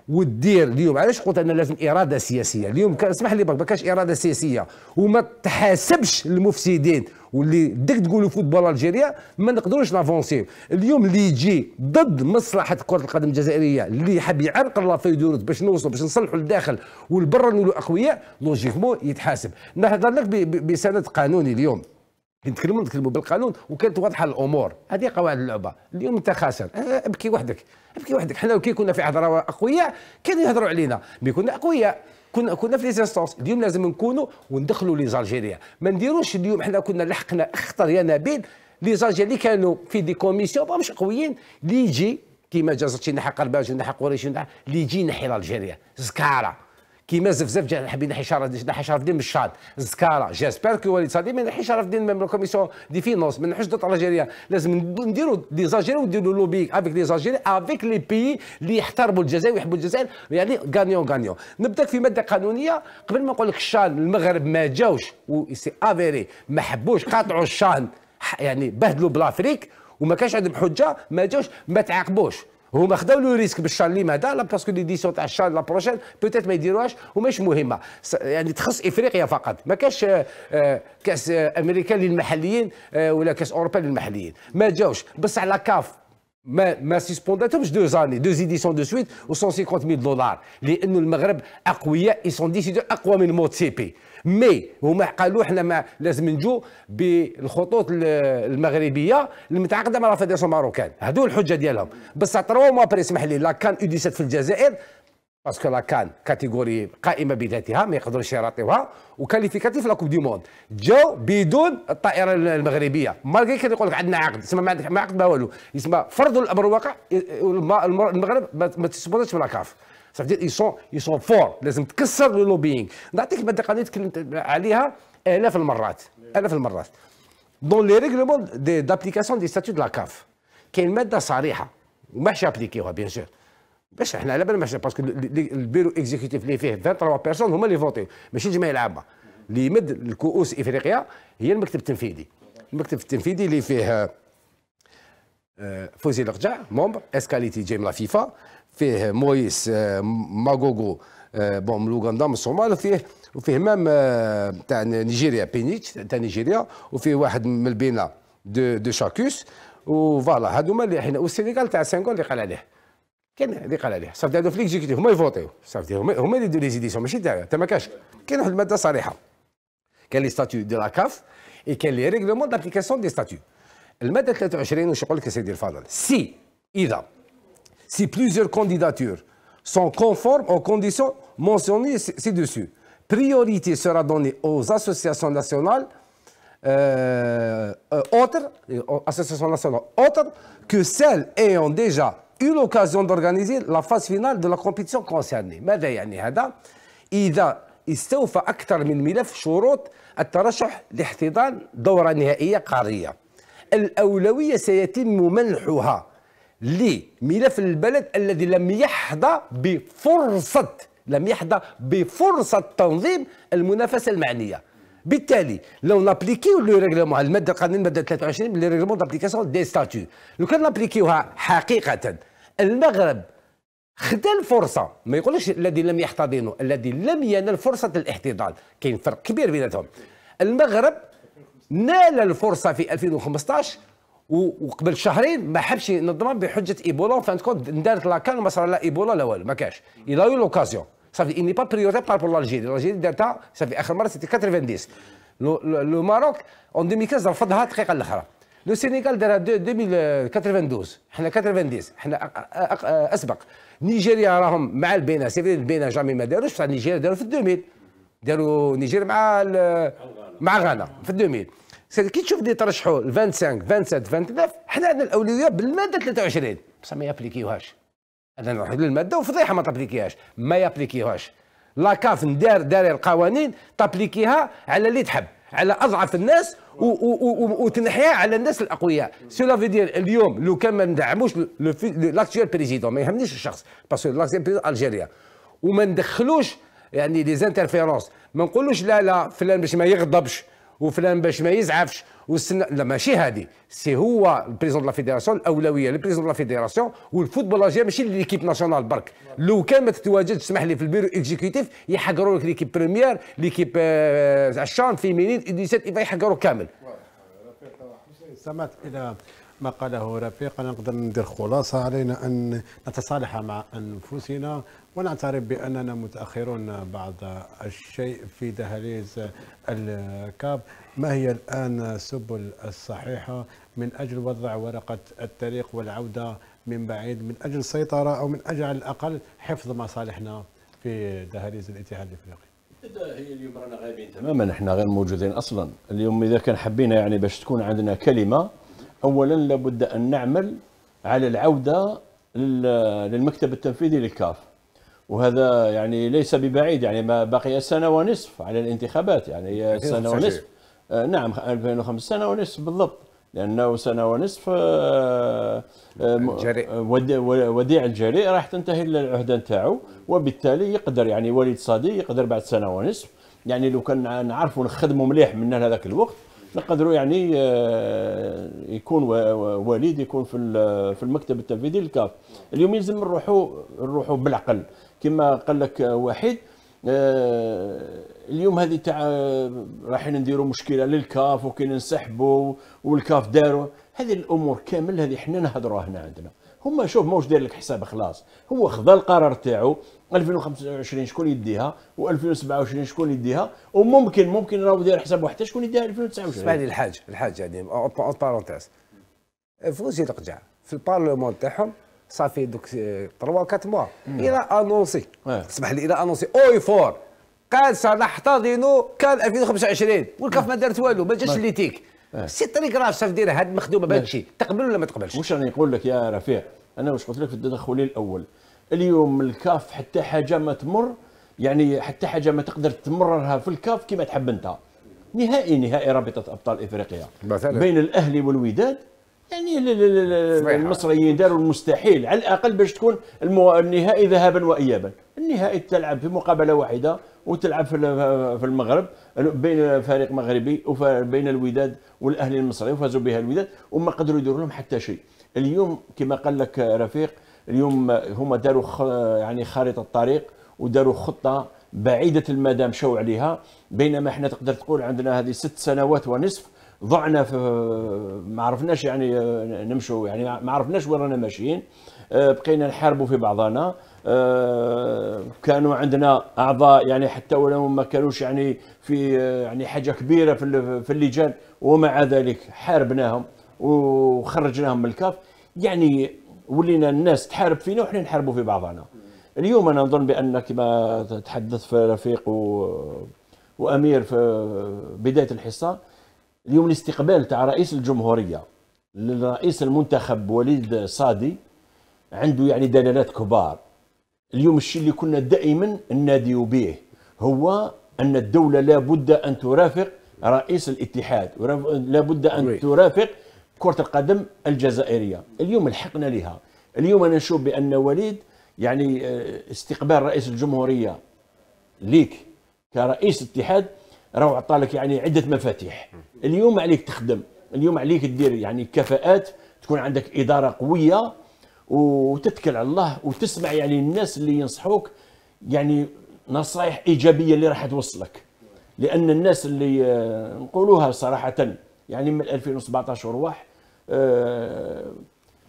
ودير اليوم علاش قلت انا لازم اراده سياسيه اليوم اسمح لي برك ما اراده سياسيه وما تحاسبش المفسدين واللي ديك تقولوا فوتبول الجيريا ما نقدروش نافونسي اليوم اللي يجي ضد مصلحه كره القدم الجزائريه اللي حاب يعرق الله في دروت باش نوصلوا باش نصلحوا للداخل والبرا نولوا اقوياء لوجيكمون يتحاسب نهضر لك بسند قانوني اليوم نتكلموا نتكلموا بالقانون وكانت واضحه الامور هذه قواعد اللعبه اليوم انت خاسر أه، ابكي وحدك ابكي وحدك حنا كي كنا في حضره اقوياء كانوا يهضروا علينا مي كنا اقوياء كنا كنا في ليزانستونس اليوم لازم نكونوا وندخلوا ليزالجيريا ما نديروش اليوم حنا كنا لحقنا اخطر يا نبيل ليزالجيريا اللي كانوا في دي كوميسيون ماهمش قويين اللي يجي كيما زرتي ناحيه قرباج وناحيه قريش اللي يجي نحي الجيريا زكاره كيما زفزف حبينا نحي شرف نحي شرف الدين من الزكاره جيسبر كو وليد صادي من نحي شرف الدين من الكوميسيون دي فينونس من نحوش دوت لازم نديروا دي زاجيري ونديروا لوبي افيك دي زاجيري افيك لي بيي اللي يحترموا الجزائر ويحبوا الجزائر يعني غانيون غانيون نبدا في ماده قانونيه قبل ما نقول لك الشان المغرب ما جاوش و سي افيري ما حبوش قاطعوا الشان يعني بهدلوا بلافريك وما كانش عندهم حجه ما جاوش ما تعاقبوش هما خداو لو ريسك بالشهر اللي مادا لا باسكو لي ديسيون تاع الشهر لا بروشين بوتيت ما يديروهاش وماش مهمه يعني تخص افريقيا فقط ما كاش آه، كاس آه، امريكا للمحليين آه، ولا كاس اوروبا للمحليين ما جاوش بصح لا كاف ما ما سيسبونداتهمش دو زاني دو زيديسيون دو سويت و 150 ميل دولار لانه المغرب اقوياء اي سون ديسيدور اقوى من موت سي بي مي هما قالوا حنا ما لازم نجو بالخطوط المغربيه المتعاقده مع الفيديراسيون ماروكان هذو الحجه ديالهم بصح تروا ما بري اسمح لي لا كان او في الجزائر باسكو لا كان كاتيجوري قائمه بذاتها ما يقدروش يراطيوها وكاليفيكاتيف لا كوب دي موند جاو بدون الطائره المغربيه مالغي كان يقول لك عندنا عقد يسمى ما عندك ما عقد ما والو يسمى فرضوا الامر الواقع المغرب ما تسبونش من لاكاف سافدير اي سون اي سون فور لازم تكسر لو لوبينغ نعطيك ماده قانونيه تكلمت عليها الاف المرات الاف المرات دون لي ريغلومون دابليكاسيون دي ستاتيو دو لا كاف كاين ماده صريحه وماش ابليكيوها بيان سور باش احنا على بالنا ماشي باسكو البيرو اكزيكوتيف اللي فيه 23 بيرسون هما اللي فوتي ماشي الجمعيه العامه اللي يمد الكؤوس افريقيا هي المكتب التنفيذي المكتب التنفيذي اللي فيه فوزي الرجع مومبر اسكاليتي جيم لا فيفا فيه مويس آه، ماغوغو آه، بون من لوغندا من الصومال وفيه وفيه مام آه، تاع نيجيريا بينيتش تاع نيجيريا وفيه واحد من البينا دو دو شاكوس وفوالا هذوما اللي حنا والسينيغال تاع سانغول اللي قال عليه كاين اللي قال عليه صافي هذو في ليكزيكتيف هما يفوتيو صافي هما هما اللي يديروا ليزيديسيون ماشي تاعنا انت ما كاش كاين واحد الماده صريحه كاين لي ستاتيو دو لا كاف اي كاين لي ريغلومون دابليكاسيون دي ستاتيو الماده 23 واش يقول لك سيدي الفاضل سي اذا si plusieurs candidatures sont conformes aux conditions mentionnées ci-dessus. Priorité sera donnée aux associations nationales euh, euh, autres, euh, associations nationales autres que celles ayant déjà eu l'occasion d'organiser la phase finale de la compétition concernée. استوفى أكثر من ملف شروط الترشح لاحتضان دورة لملف البلد الذي لم يحظى بفرصة لم يحظى بفرصة تنظيم المنافسة المعنية بالتالي لو نابليكيو لو ريغلومون الماده القانون الماده 23 من ريغلومون دابليكاسيون دي ستاتيو لو كان نابليكيوها حقيقه المغرب خدا الفرصه ما يقولش الذي لم يحتضنه الذي لم ينال فرصه الاحتضان كاين فرق كبير بيناتهم المغرب نال الفرصه في 2015 وقبل شهرين ما حبش ينظمها بحجه ايبولا فان كونت دارت لا كان وما صار لا ايبولا لا والو ما كاش الى يو لوكازيون صافي اني با بار بور لالجيري لالجيري دارتها صافي اخر مره سيتي 90 لو ماروك اون 2015 رفضها الدقيقه الاخرى لو سينيغال دارها 2092 حنا 90 حنا اسبق نيجيريا راهم مع البينا سي فري البينا جامي ما داروش بصح نيجيريا داروا في 2000 داروا نيجيريا مع مع غانا في 2000 كي تشوف اللي ترشحوا 25 27 29 حنا عندنا الاولويه بالماده 23 بصح ما يابليكيوهاش انا نروح للماده وفضيحه ما تابليكيهاش ما يابليكيوهاش لا كاف ندار داري القوانين تابليكيها على اللي تحب على اضعف الناس وتنحيها على الناس الاقوياء سولا في دير اليوم لو كان ما ندعموش لاكتيال بريزيدون ما يهمنيش الشخص باسكو لاكتيال بريزيدون الجيريا وما ندخلوش يعني لي زانترفيرونس ما نقولوش لا لا فلان باش ما يغضبش وفلان باش ما يزعفش وسن لا ماشي هذه سي هو البريزون دو لا فيديراسيون الاولويه للبريزون دو لا فيديراسيون والفوتبول الجيري ماشي ليكيب ناسيونال برك لو كان ما تتواجدش تسمح لي في البيرو اكزيكوتيف يحقروا لك ليكيب بريمير ليكيب آه, آه، الشان فيمينين يبقى يحقروا كامل سمعت الى ما قاله رفيق انا نقدر ندير خلاصه علينا ان نتصالح مع انفسنا ونعترف بأننا متأخرون بعض الشيء في دهاليز الكاب ما هي الآن السبل الصحيحة من أجل وضع ورقة الطريق والعودة من بعيد من أجل السيطرة أو من أجل على الأقل حفظ مصالحنا في دهاليز الاتحاد الافريقي هي اليوم رانا غايبين تماما احنا غير موجودين اصلا اليوم اذا كان حبينا يعني باش تكون عندنا كلمه اولا لابد ان نعمل على العوده للمكتب التنفيذي للكاف وهذا يعني ليس ببعيد يعني ما بقي سنه ونصف على الانتخابات يعني سنه ونصف آه نعم 2005 سنه ونصف بالضبط لانه سنه ونصف آه, آه،, آه، وديع الجريء راح تنتهي العهده نتاعو وبالتالي يقدر يعني وليد صادي يقدر بعد سنه ونصف يعني لو كان نعرفوا نخدموا مليح من هذاك الوقت نقدروا يعني آه، يكون وليد يكون في في المكتب التنفيذي للكاف اليوم يلزم نروحوا نروحوا بالعقل كما قال لك آه، واحد آه، اليوم هذه تاع آه، رايحين نديروا مشكله للكاف وكي نسحبوا والكاف داروا هذه الامور كامل هذه حنا نهضروها هنا عندنا هما شوف ماهوش داير لك حساب خلاص هو خذا القرار تاعو 2025 شكون يديها و2027 شكون يديها وممكن ممكن راهو داير حساب واحد شكون يديها 2029 اسمعني الحاج الحاج يعني اون بارونتيز فوزي القجع في البارلمون تاعهم صافي دوك 3 4 موا الى انونسي تسمح لي الى انونسي اوي فور قال سنحتضن كان 2025 والكاف ما دارت والو ما جاش ليتيك سي تليغراف صافي دير هاد المخدومه بهذا الشيء تقبل ولا ما تقبلش واش راني نقول لك يا رفيع انا واش قلت لك في التدخل الاول اليوم الكاف حتى حاجه ما تمر يعني حتى حاجه ما تقدر تمررها في الكاف كما تحب انت نهائي نهائي رابطه ابطال افريقيا مثلا بين الاهلي والوداد يعني المصريين داروا المستحيل على الاقل باش تكون المو... النهائي ذهابا وايابا النهائي تلعب في مقابله واحده وتلعب في المغرب بين فريق مغربي وبين الوداد والاهلي المصري وفازوا بها الوداد وما قدروا يديروا لهم حتى شيء اليوم كما قال لك رفيق اليوم هما داروا يعني خارطه الطريق وداروا خطه بعيده المدى مشاو عليها بينما احنا تقدر تقول عندنا هذه ست سنوات ونصف ضعنا في ما عرفناش يعني آه، نمشوا يعني ما عرفناش وين رانا ماشيين آه، بقينا نحاربوا في بعضنا آه، كانوا عندنا اعضاء يعني حتى ولو ما كانوش يعني في يعني حاجه كبيره في اللجان ومع ذلك حاربناهم وخرجناهم من الكاف يعني ولينا الناس تحارب فينا وحنا نحاربوا في بعضنا اليوم انا نظن بان كما تحدث في رفيق و... وامير في بدايه الحصه اليوم الاستقبال تاع رئيس الجمهوريه للرئيس المنتخب وليد صادي عنده يعني دلالات كبار اليوم الشيء اللي كنا دائما ننادي به هو ان الدوله لابد ان ترافق رئيس الاتحاد لابد ان ترافق كره القدم الجزائريه اليوم لحقنا لها اليوم انا نشوف بان وليد يعني آه، استقبال رئيس الجمهوريه ليك كرئيس اتحاد راه عطالك يعني عده مفاتيح اليوم عليك تخدم اليوم عليك تدير يعني كفاءات تكون عندك إدارة قوية وتتكل على الله وتسمع يعني الناس اللي ينصحوك يعني نصائح إيجابية اللي راح توصلك لأن الناس اللي آه، نقولوها صراحة يعني من 2017 ورواح آه،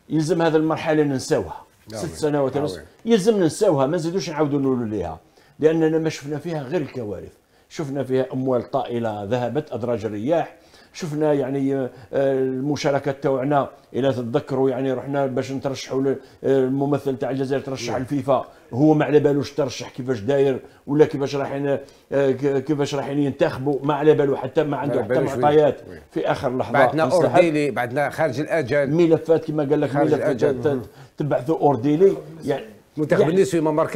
يلزم هذه المرحلة ننساوها نعم. ست سنوات ونص نعم. يلزم ننساوها ما نزيدوش نعاودوا نقولوا ليها لأننا ما شفنا فيها غير الكوارث شفنا فيها أموال طائلة ذهبت أدراج الرياح شفنا يعني آه، المشاركه تاعنا الى تتذكروا يعني رحنا باش نترشحوا آه، الممثل تاع الجزائر ترشح نعم. الفيفا هو ما على بالوش ترشح كيفاش داير ولا كيفاش رايحين آه، كيفاش رايحين ينتخبوا ما على باله حتى ما عنده حتى معطيات في اخر لحظه بعدنا اورديلي بعدنا خارج الاجل ملفات كما قال لك ملفات تبعثوا اورديلي يعني منتخب يعني النسوي ما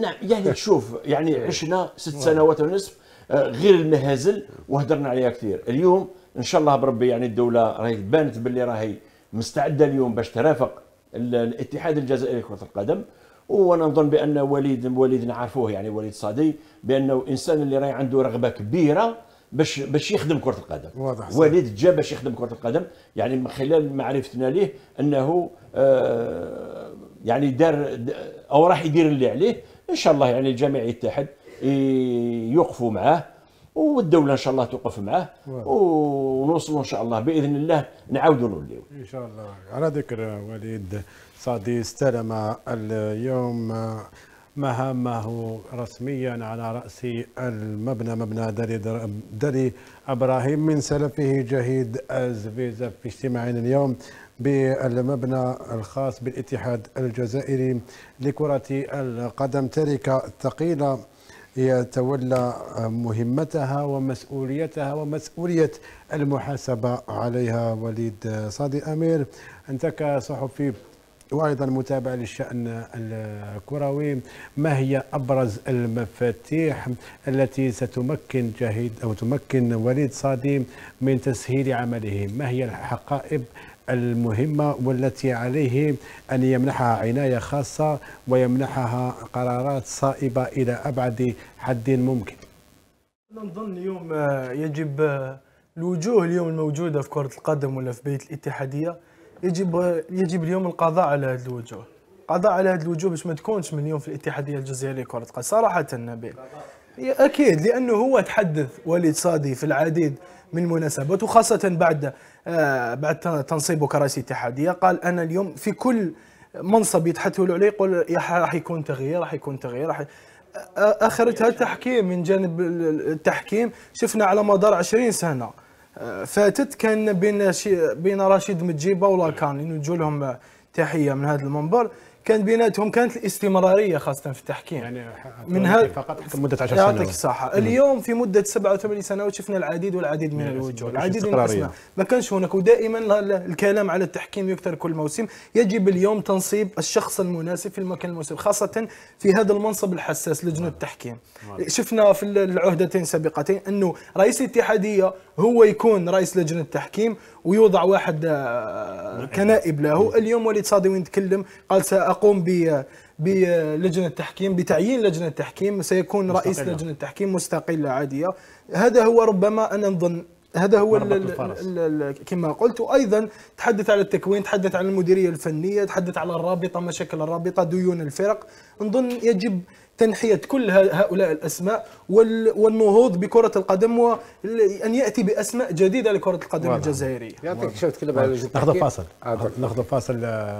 نعم يعني شوف يعني عشنا ست سنوات ونصف غير المهازل وهدرنا عليها كثير اليوم ان شاء الله بربي يعني الدوله راهي بانت باللي راهي مستعده اليوم باش ترافق الاتحاد الجزائري لكره القدم وانا نظن بان وليد وليد نعرفوه يعني وليد صادي بانه انسان اللي راهي عنده رغبه كبيره باش باش يخدم كره القدم واضح وليد جا باش يخدم كره القدم يعني من خلال معرفتنا ليه انه آه يعني دار او راح يدير اللي عليه ان شاء الله يعني الجميع يتحد يوقفوا معاه والدوله ان شاء الله توقف معاه ونوصلوا ان شاء الله باذن الله نعاودوا له اليوم. ان شاء الله على ذكر وليد صادي استلم اليوم مهامه رسميا على رأس المبنى مبنى دري, دري أبراهيم من سلفه جهيد أزبيزة في اجتماع اليوم بالمبنى الخاص بالاتحاد الجزائري لكرة القدم تركة ثقيلة يتولى مهمتها ومسؤوليتها ومسؤولية المحاسبة عليها وليد صادي أمير أنت كصحفي وايضا متابع للشان الكروي ما هي ابرز المفاتيح التي ستمكن جهيد او تمكن وليد صادي من تسهيل عمله ما هي الحقائب المهمة والتي عليه أن يمنحها عناية خاصة ويمنحها قرارات صائبة إلى أبعد حد ممكن نظن اليوم آه، يجب آه، الوجوه اليوم الموجودة في كرة القدم ولا في بيت الاتحادية يجب آه، يجب اليوم القضاء على هذه الوجوه قضاء على هذه الوجوه باش ما تكونش من اليوم في الاتحادية الجزائرية لكرة القدم صراحة نبيل أكيد لأنه هو تحدث وليد صادي في العديد من مناسبات وخاصة بعد آه، بعد تنصيبه كرئيس اتحادية قال أنا اليوم في كل منصب له عليه يقول راح يكون تغيير راح يكون تغيير راح آه، آه، اخرتها تحكيم من جانب التحكيم شفنا على مدار 20 سنه فاتت كان بين بين رشيد متجيبه ولاكان نوجه لهم تحيه من هذا المنبر كانت بيناتهم كانت الاستمراريه خاصه في التحكيم يعني من هذا فقط حتى مده 10 سنوات يعطيك الصحه اليوم في مده سبعة او سنوات شفنا العديد والعديد من الوجوه العديد من الاسماء ما كانش هناك ودائما الكلام على التحكيم يكثر كل موسم يجب اليوم تنصيب الشخص المناسب في المكان المناسب خاصه في هذا المنصب الحساس لجنه نعم. التحكيم نعم. شفنا في العهدتين السابقتين انه رئيس الاتحاديه هو يكون رئيس لجنه التحكيم ويوضع واحد آه، كنائب له نعم. اليوم وليد وين تكلم قال سأ اقوم ب بلجنه تحكيم بتعيين لجنه تحكيم سيكون مستقلة. رئيس لجنه تحكيم مستقله عاديه هذا هو ربما انا نظن هذا هو كما قلت وايضا تحدث على التكوين تحدث عن المديريه الفنيه تحدث على الرابطه مشاكل الرابطه ديون الفرق نظن يجب تنحية كل هؤلاء الأسماء والنهوض بكرة القدم وأن يأتي بأسماء جديدة لكرة القدم الجزائرية يعطيك شو تكلم ناخذ فاصل ناخذ آه، فاصل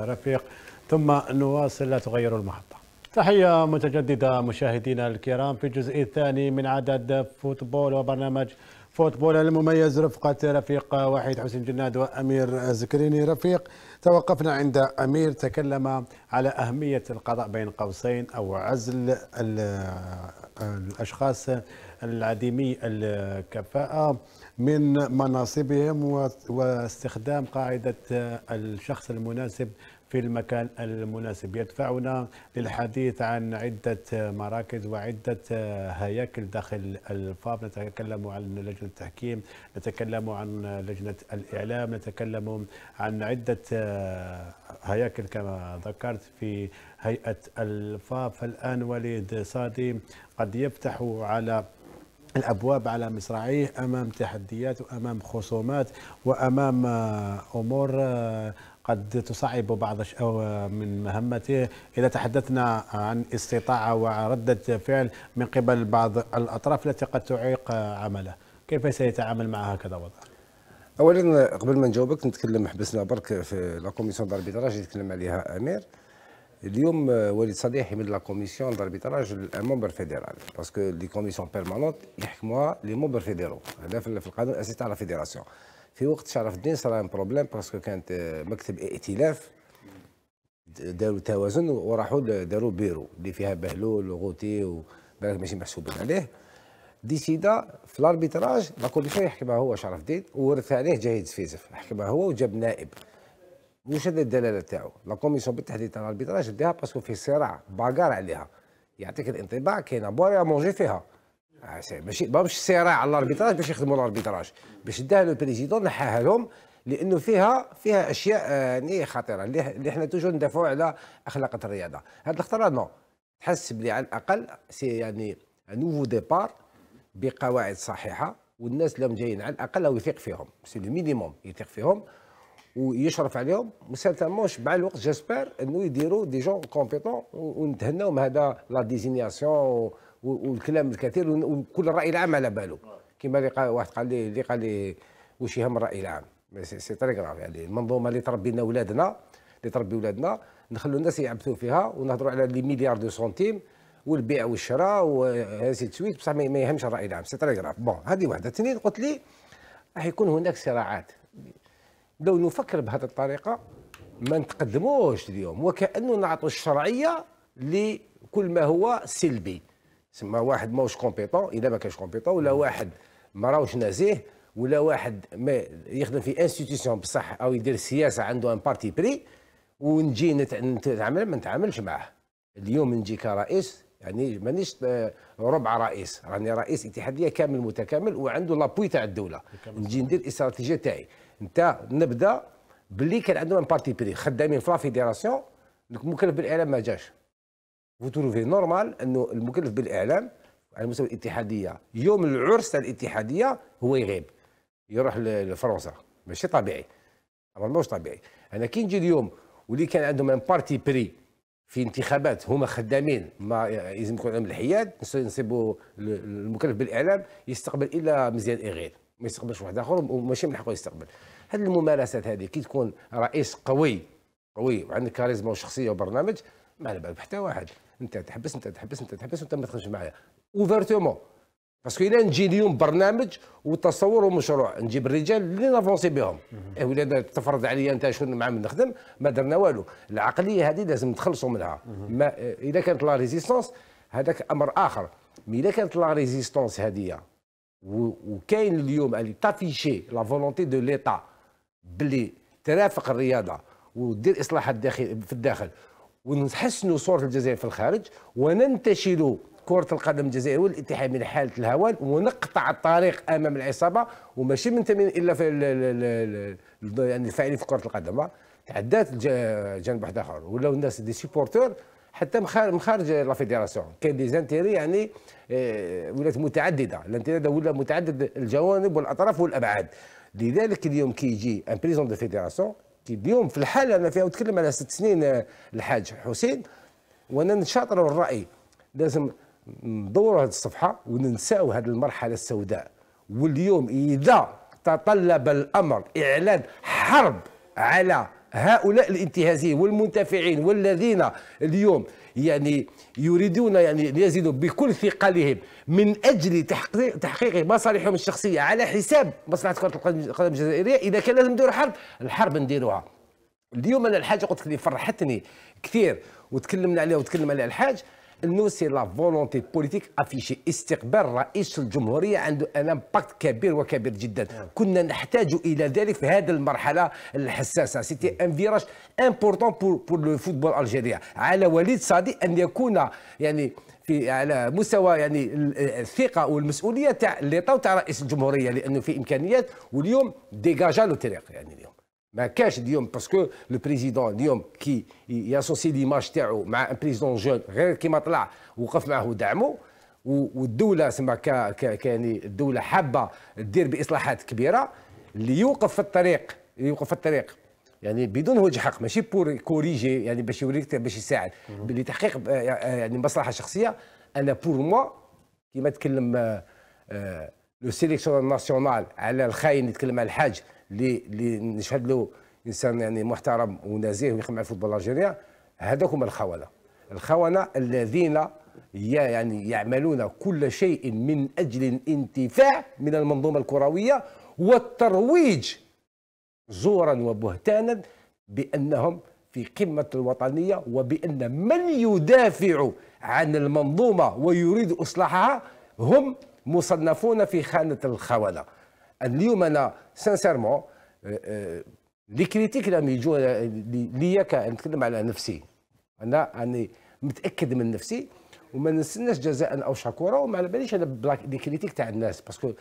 رفيق ثم نواصل لا تغيروا المحطة تحية متجددة مشاهدينا الكرام في الجزء الثاني من عدد فوتبول وبرنامج فوتبول المميز رفقة رفيق وحيد حسين جناد وأمير زكريني رفيق توقفنا عند أمير تكلم على أهمية القضاء بين قوسين أو عزل الأشخاص العديمي الكفاءة من مناصبهم واستخدام قاعدة الشخص المناسب في المكان المناسب يدفعنا للحديث عن عدة مراكز وعدة هياكل داخل الفاب نتكلم عن لجنة التحكيم نتكلم عن لجنة الإعلام نتكلم عن عدة هياكل كما ذكرت في هيئة الفاب فالآن وليد صادي قد يفتح على الابواب على مصراعيه امام تحديات وامام خصومات وامام امور قد تصعب بعض من مهمته إذا تحدثنا عن استطاعة وردة فعل من قبل بعض الأطراف التي قد تعيق عمله كيف سيتعامل مع هكذا وضع؟ اولا قبل ما نجاوبك نتكلم حبسنا برك في لا كوميسيون داربيتراج اللي تكلم عليها امير اليوم آه، وليد صديح من لا كوميسيون داربيتراج الممبر فيدرال باسكو لي كوميسيون بيرمانونت يحكموها لي مومبر فيديرو هذا في القانون الاساسي تاع لا فيدراسيون في وقت شرف الدين صرا بروبليم باسكو كانت آه، مكتب ائتلاف داروا توازن وراحوا داروا بيرو اللي فيها بهلول وغوتي وبالك ماشي محسوبين عليه ديسيدا في الاربيتراج لا كوميسيون يحكمها هو شرف الدين وورث عليه جاهد سفيزف حكمها هو وجاب نائب واش هذا الدلاله تاعو لا كوميسيون بالتحديد تاع الاربيتراج ديها باسكو في صراع باقار عليها يعطيك الانطباع كاينه بوار مونجي فيها آه، ماشي مش صراع على الاربيتراج باش يخدموا الاربيتراج باش داها لو بريزيدون نحاها لهم لانه فيها فيها اشياء آه، يعني خطيره اللي احنا توجور ندافعوا على اخلاق الرياضه هذا الخطره نو تحس بلي على الاقل سي يعني نوفو ديبار بقواعد صحيحه والناس اللي هم جايين على الاقل هو يثق فيهم سي لو مينيموم يثق فيهم ويشرف عليهم وسيرتامونش مع الوقت جيسبر انه يديروا دي جون كومبيتون ونتهناو من هذا لا ديزينياسيون والكلام الكثير وكل الراي العام على باله كما اللي واحد قال لي اللي قال لي واش يهم الراي العام سي تري كراف يعني المنظومه اللي تربي لنا ولادنا اللي تربي ولادنا نخلو الناس يعبثوا فيها ونهضروا على لي مليار دو سنتيم والبيع والشراء وهذه تسويت بصح ما يهمش الراي العام سي تري كراف بون هذه واحده اثنين قلت لي راح يكون هناك صراعات لو نفكر بهذه الطريقه ما نتقدموش اليوم وكانه نعطوا الشرعيه لكل ما هو سلبي سما واحد ماهوش كومبيتون الا ما كانش كومبيتون ولا واحد ما راهوش نازيه ولا واحد ما يخدم في انستيتيسيون بصح او يدير سياسه عنده ان بارتي بري ونجي نتعامل ما نتعاملش معاه اليوم نجي كرئيس يعني مانيش آه، ربع رئيس راني رئيس اتحاديه كامل متكامل وعنده لابوي تاع الدوله نجي ندير استراتيجيه تاعي انت نبدا باللي كان عندهم ان بارتي بري خدامين في لا فيديراسيون مكلف بالاعلام ما جاش فوتروفي نورمال انه المكلف بالاعلام على مستوى الاتحاديه يوم العرس تاع الاتحاديه هو يغيب يروح لفرنسا ماشي طبيعي امر ماهوش طبيعي انا كي نجي اليوم واللي كان عندهم ان بارتي بري في انتخابات هما خدامين ما لازم يكون عندهم الحياد نصيبوا المكلف بالاعلام يستقبل الا مزيان اغير ما يستقبلش واحد اخر وماشي من حقه يستقبل هذه الممارسات هذه كي تكون رئيس قوي قوي وعندك كاريزما وشخصيه وبرنامج ما على بال حتى واحد انت تحبس انت تحبس انت تحبس وانت ما تخدمش معايا اوفرتومون باسكو الا نجي اليوم برنامج وتصور ومشروع نجيب الرجال اللي نافونسي بهم ولا تفرض عليا انت شنو من نخدم ما درنا والو العقليه هذه لازم نتخلصوا منها ما اذا كانت لا ريزيستونس هذاك امر اخر مي اذا كانت لا ريزيستونس هذه وكاين اليوم اللي تافيشي لا فولونتي دو ليتا بلي ترافق الرياضه ودير اصلاحات داخل في الداخل ونحسنوا صوره الجزائر في الخارج وننتشل كره القدم الجزائريه والاتحاد من حاله الهوان ونقطع الطريق امام العصابه وماشي منتمين الا في يعني الفاعلين في كره القدم تعدات جانب واحد اخر ولاو الناس دي سيبورتور حتى من خارج لا فيدراسيون كاين دي زانتيري يعني آه، ولات متعدده الانتيري هذا ولا متعدد الجوانب والاطراف والابعاد لذلك اليوم كي يجي ان بريزون دو فيدراسيون اليوم في الحاله انا فيها وتكلم على ست سنين آه، الحاج حسين وانا نشاطر الراي لازم ندوروا هذه الصفحه وننساو هذه المرحله السوداء واليوم اذا تطلب الامر اعلان حرب على هؤلاء الانتهازيين والمنتفعين والذين اليوم يعني يريدون يعني ليزيدوا بكل ثقلهم من اجل تحقيق, تحقيق مصالحهم الشخصيه على حساب مصلحه كره القدم الجزائريه اذا كان لازم نديروا حرب الحرب نديروها اليوم انا الحاجه قلت لك فرحتني كثير وتكلمنا عليها وتكلم عليها الحاج انه سي لا فولونتي بوليتيك افيشي استقبال رئيس الجمهوريه عنده ان امباكت كبير وكبير جدا كنا نحتاج الى ذلك في هذه المرحله الحساسه سيتي ان فيراج امبورطون بور لو فوتبول الجيريا على وليد صادي ان يكون يعني في على مستوى يعني الثقه والمسؤوليه تاع الليطه تاع رئيس الجمهوريه لانه في امكانيات واليوم ديجاجا لو تريق يعني اليوم ما كاش اليوم باسكو لو بريزيدون اليوم كي ياسوسي ليماج تاعو مع ان بريزيدون جون غير كيما طلع وقف معاه ودعمه والدوله سما كا يعني الدوله حابه دير باصلاحات كبيره اللي يوقف في الطريق اللي يوقف في الطريق يعني بدون وجه حق ماشي بور كوريجي يعني باش يوريك باش يساعد لتحقيق يعني مصلحه شخصيه انا بور موا كيما تكلم لو سيليكسيون ناسيونال على الخاين يتكلم على الحاج اللي نشهد له انسان يعني محترم ونزيه ويخدم على الفوتبول الجزائري هذوك هما الخونه الخونه الذين يعني يعملون كل شيء من اجل الانتفاع من المنظومه الكرويه والترويج زورا وبهتانا بانهم في قمه الوطنيه وبان من يدافع عن المنظومه ويريد اصلاحها هم مصنفون في خانه الخونه اليوم انا سانسيرمون آه، آه، آه، لي كريتيك اللي راهم يجوا ليا كنتكلم على نفسي انا اني متاكد من نفسي وما نستناش جزاء او شكوره وما على باليش انا لي كريتيك تاع الناس باسكو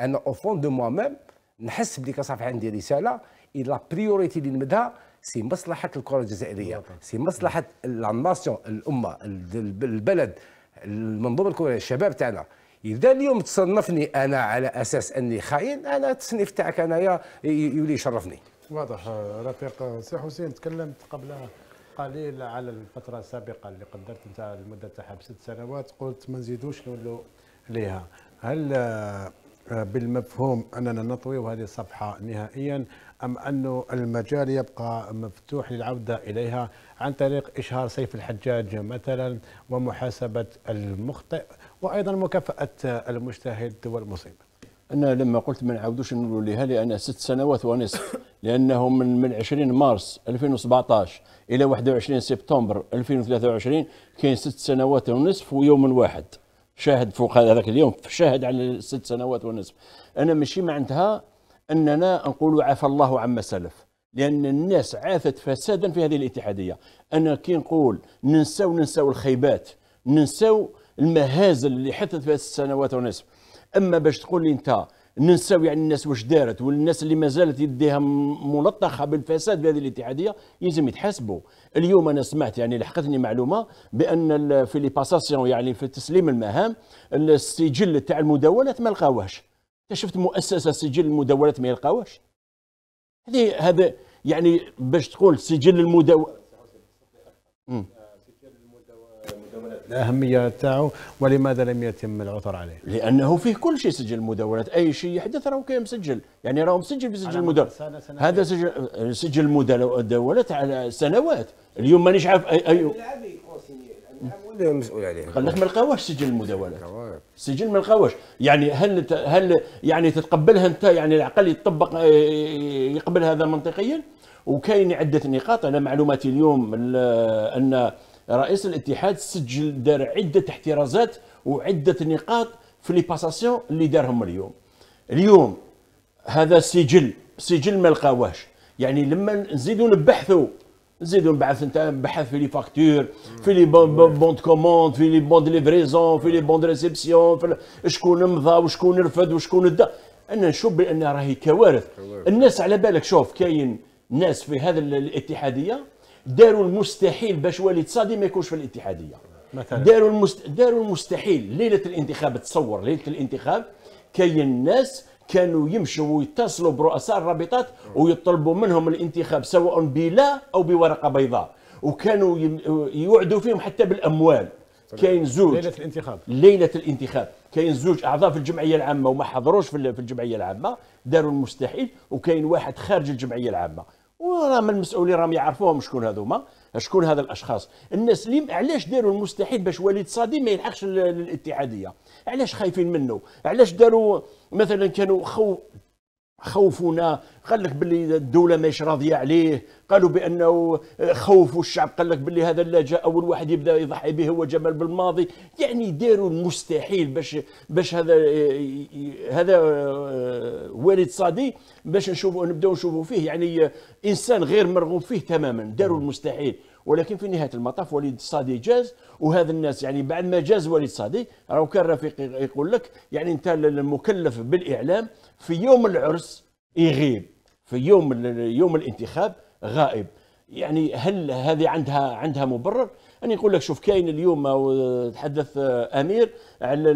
انا او فون دو موا ميم نحس بلي كصافي عندي رساله لا بريوريتي اللي نمدها سي مصلحه الكره الجزائريه سي مصلحه لا الامه البلد المنظومه الكره الشباب تاعنا اذا اليوم تصنفني انا على اساس اني خاين انا التصنيف تاعك انايا يولي يشرفني واضح رفيق سي حسين تكلمت قبل قليل على الفتره السابقه اللي قدرت انت المده تاعها بست سنوات قلت ما نزيدوش نولوا ليها هل آه، بالمفهوم اننا نطوي هذه الصفحه نهائيا ام انه المجال يبقى مفتوح للعوده اليها عن طريق اشهار سيف الحجاج مثلا ومحاسبه المخطئ وايضا مكافاه المجتهد والمصيب انا لما قلت ما نعاودوش نقولوا لها لان ست سنوات ونصف لانه من من 20 مارس 2017 الى 21 سبتمبر 2023 كاين ست سنوات ونصف ويوم واحد شاهد فوق هذاك اليوم شاهد على ست سنوات ونصف انا ماشي معناتها اننا نقولوا عفى الله عما سلف لان الناس عاثت فسادا في هذه الاتحاديه انا كي نقول ننساو ننساو الخيبات ننساو المهازل اللي حدثت في السنوات ونصف اما باش تقول لي انت ننساو يعني الناس واش دارت والناس اللي ما زالت يديها ملطخه بالفساد في هذه الاتحاديه يلزم يتحاسبوا اليوم انا سمعت يعني لحقتني معلومه بان في لي باساسيون يعني في تسليم المهام السجل تاع المداولات ما لقاوهش انت شفت مؤسسه سجل المداولات ما يلقاوهش هذه هذا يعني باش تقول سجل المداولات الاهميه تاعو ولماذا لم يتم العثر عليه؟ لانه فيه كل شيء سجل المداولات اي شيء يحدث راهو كاين مسجل يعني راهو مسجل في سجل المداولات هذا سجل سجل المداولات على سنوات اليوم مانيش عارف اي, أي... مسؤول عليه قال لك ما لقاوش سجل المداولات سجل ما لقاوش يعني هل هل يعني تتقبلها انت يعني العقل يطبق آه، يقبل هذا منطقيا وكاين عده نقاط انا معلوماتي اليوم ان رئيس الاتحاد سجل دار عده احترازات وعده نقاط في لي باساسيون اللي دارهم اليوم اليوم هذا سجل سجل ما لقاوهش يعني لما نزيدوا نبحثوا نزيدوا نبحث انت نبحث في لي فاكتور في لي بون كوموند في لي بون ليفريزون في لي بون ريسبسيون شكون مضى وشكون رفد وشكون دا انا نشوف بان راهي كوارث الناس على بالك شوف كاين ناس في هذا الاتحاديه داروا المستحيل باش وليد صادي ما يكونش في الاتحاديه مثلا داروا المست... داروا المستحيل ليله الانتخاب تصور ليله الانتخاب كاين ناس كانوا يمشوا ويتصلوا برؤساء الرابطات ويطلبوا منهم الانتخاب سواء بلا او بورقه بيضاء وكانوا يوعدوا فيهم حتى بالاموال كاين زوج ليله الانتخاب ليله الانتخاب كاين زوج اعضاء في الجمعيه العامه وما حضروش في الجمعيه العامه داروا المستحيل وكاين واحد خارج الجمعيه العامه من المسؤولين راهم يعرفوهم شكون هذوما شكون هذا الاشخاص الناس اللي علاش داروا المستحيل باش وليد صادي ما يلحقش للاتحاديه علاش خايفين منه علاش داروا مثلا كانوا خو خوفنا قال لك باللي الدولة ماهيش راضية عليه قالوا بأنه خوف الشعب قال لك باللي هذا اللاجئ أول واحد يبدأ يضحي به هو جمال بالماضي يعني داروا المستحيل باش باش هذا هذا والد صادي باش نشوفوا نبداو نشوفوا فيه يعني إنسان غير مرغوب فيه تماما داروا المستحيل ولكن في نهايه المطاف وليد الصادي جاز وهذا الناس يعني بعد ما جاز وليد الصادي راهو كان رفيق يقول لك يعني انت المكلف بالاعلام في يوم العرس يغيب في يوم يوم الانتخاب غائب يعني هل هذه عندها عندها مبرر؟ أنا نقول لك شوف كاين اليوم تحدث آه، أمير على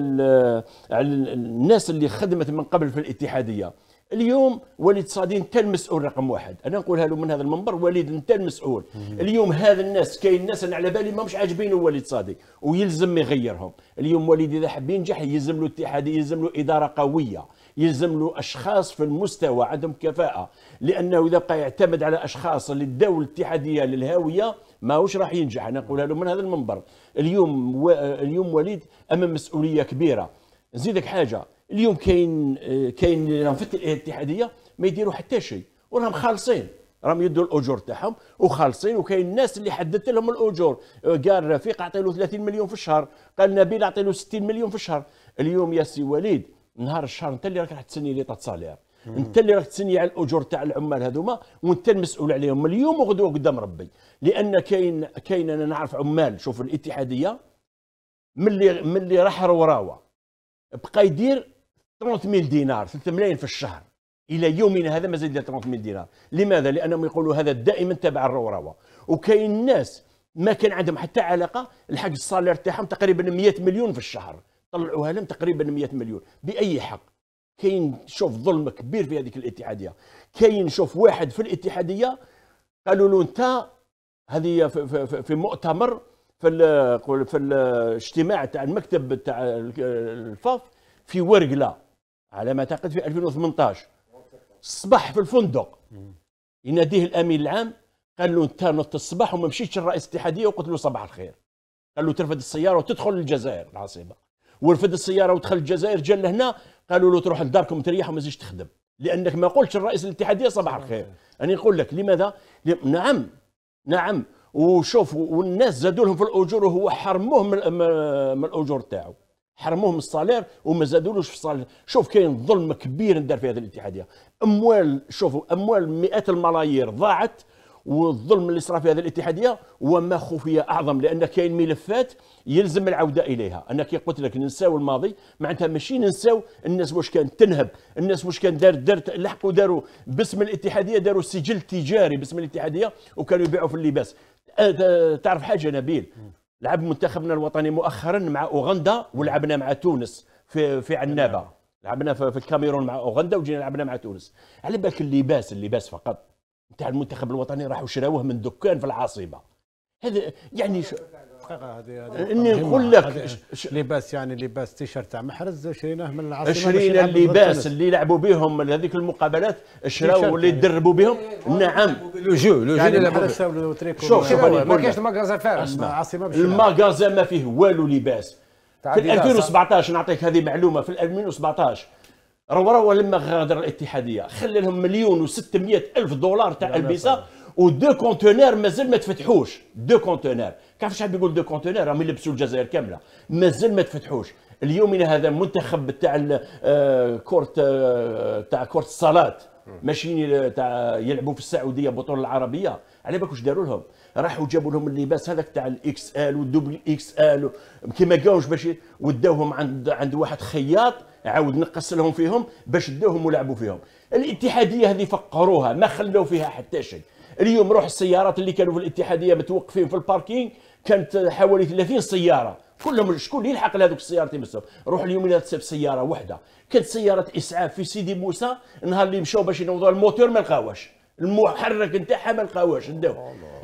على الناس اللي خدمت من قبل في الاتحادية اليوم وليد صادين انت المسؤول رقم واحد انا نقولها له من هذا المنبر وليد انت المسؤول اليوم هذا الناس كاين ناس انا على بالي مش عاجبين وليد صادي ويلزم يغيرهم اليوم وليد اذا حب ينجح يلزم له اتحاد يلزم له اداره قويه يلزم له اشخاص في المستوى عندهم كفاءه لانه اذا بقى يعتمد على اشخاص للدوله الاتحاديه للهاويه ماهوش راح ينجح انا نقولها له من هذا المنبر اليوم و... اليوم وليد امام مسؤوليه كبيره نزيدك حاجه اليوم كاين كاين في الاتحاديه ما يديروا حتى شيء وراهم خالصين راهم يدوا الاجور تاعهم وخالصين وكاين الناس اللي حددت لهم الاجور قال رفيق اعطي له 30 مليون في الشهر قال نبيل اعطي له 60 مليون في الشهر اليوم يا سي وليد نهار الشهر انت اللي راك راح تسني لي طا سالير انت اللي راك تسني على الاجور تاع العمال هذوما وانت المسؤول عليهم اليوم وغدوه قدام ربي لان كاين كاين انا نعرف عمال شوف الاتحاديه ملي ملي راح روراوه بقى يدير 30000 دينار 3 ملايين في الشهر الى يومنا هذا مازال يدير 30000 دينار لماذا لانهم يقولوا هذا دائما تبع الروراوا وكاين ناس ما كان عندهم حتى علاقه الحق الصالير تاعهم تقريبا 100 مليون في الشهر طلعوها لهم تقريبا 100 مليون باي حق كاين شوف ظلم كبير في هذيك الاتحاديه كاين شوف واحد في الاتحاديه قالوا له انت هذه في, في, في مؤتمر في في الاجتماع تاع المكتب تاع الفاف في ورقله على ما اعتقد في 2018 الصباح في الفندق يناديه الامين العام قال له انت نط الصباح وما مشيتش الرئيس الاتحاديه وقلت له صباح الخير قال له ترفد السياره وتدخل للجزائر العاصمه ورفد السياره ودخل الجزائر جا لهنا قالوا له تروح لداركم تريح وما تزيدش تخدم لانك ما قلتش الرئيس الاتحاديه صباح الخير انا يقول نقول لك لماذا نعم نعم وشوف والناس زادوا لهم في الاجور وهو حرموه من الاجور تاعو حرموه من الصالير وما زادولوش في الصالير شوف كاين ظلم كبير ندار في هذه الاتحاديه اموال شوفوا اموال مئات الملايير ضاعت والظلم اللي صرا في هذه الاتحاديه وما خفي اعظم لان كاين ملفات يلزم العوده اليها انا كي قلت لك ننساو الماضي معناتها ماشي ننساو الناس واش كانت تنهب الناس واش كان دارت دارت لحقوا داروا باسم الاتحاديه داروا سجل تجاري باسم الاتحاديه وكانوا يبيعوا في اللباس تعرف حاجه نبيل لعب منتخبنا الوطني مؤخرا مع اوغندا ولعبنا مع تونس في في عنابه نعم. لعبنا في الكاميرون مع اوغندا وجينا لعبنا مع تونس على بالك اللباس اللباس فقط نتاع المنتخب الوطني راحوا شراوه من دكان في العاصمه هذا يعني ش... اني نقول لك لباس يعني لباس تيشرت تاع محرز شريناه من العاصمه شرينا اللباس اللي لعبوا بهم هذيك المقابلات شراو اللي تدربوا يعني. بهم نعم لو جو لو جو يعني شوف شوف ما كاينش المغازا فارس العاصمه الماكازا ما فيه والو لباس في 2017 نعطيك هذه معلومه في 2017 روا روا لما غادر الاتحاديه خلى لهم مليون و600 الف دولار تاع و دو كونتينر مازال ما تفتحوش دو كونتينر كيف شحال بيقول دو كونتينر راهم يلبسوا الجزائر كامله مازال ما تفتحوش اليوم هذا منتخب تاع كره آه، آه، تاع كره الصلاه ماشيين تاع يلعبوا في السعوديه بطوله العربيه على بالك واش داروا لهم راحوا جابوا لهم اللباس هذاك تاع الاكس ال والدبل اكس ال كيما قالوش باش وداوهم عند عند واحد خياط عاود نقص لهم فيهم باش داوهم ولعبوا فيهم الاتحاديه هذه فقروها ما خلو فيها حتى شيء اليوم روح السيارات اللي كانوا في الاتحاديه متوقفين في الباركينج كانت حوالي 30 سياره كلهم شكون اللي يلحق لهذوك السيارات يمسهم روح اليوم اللي سياره وحده كانت سياره اسعاف في سيدي موسى نهار اللي مشاو باش ينوضوا الموتور ما لقاوهاش المحرك نتاعها ما لقاوهاش داو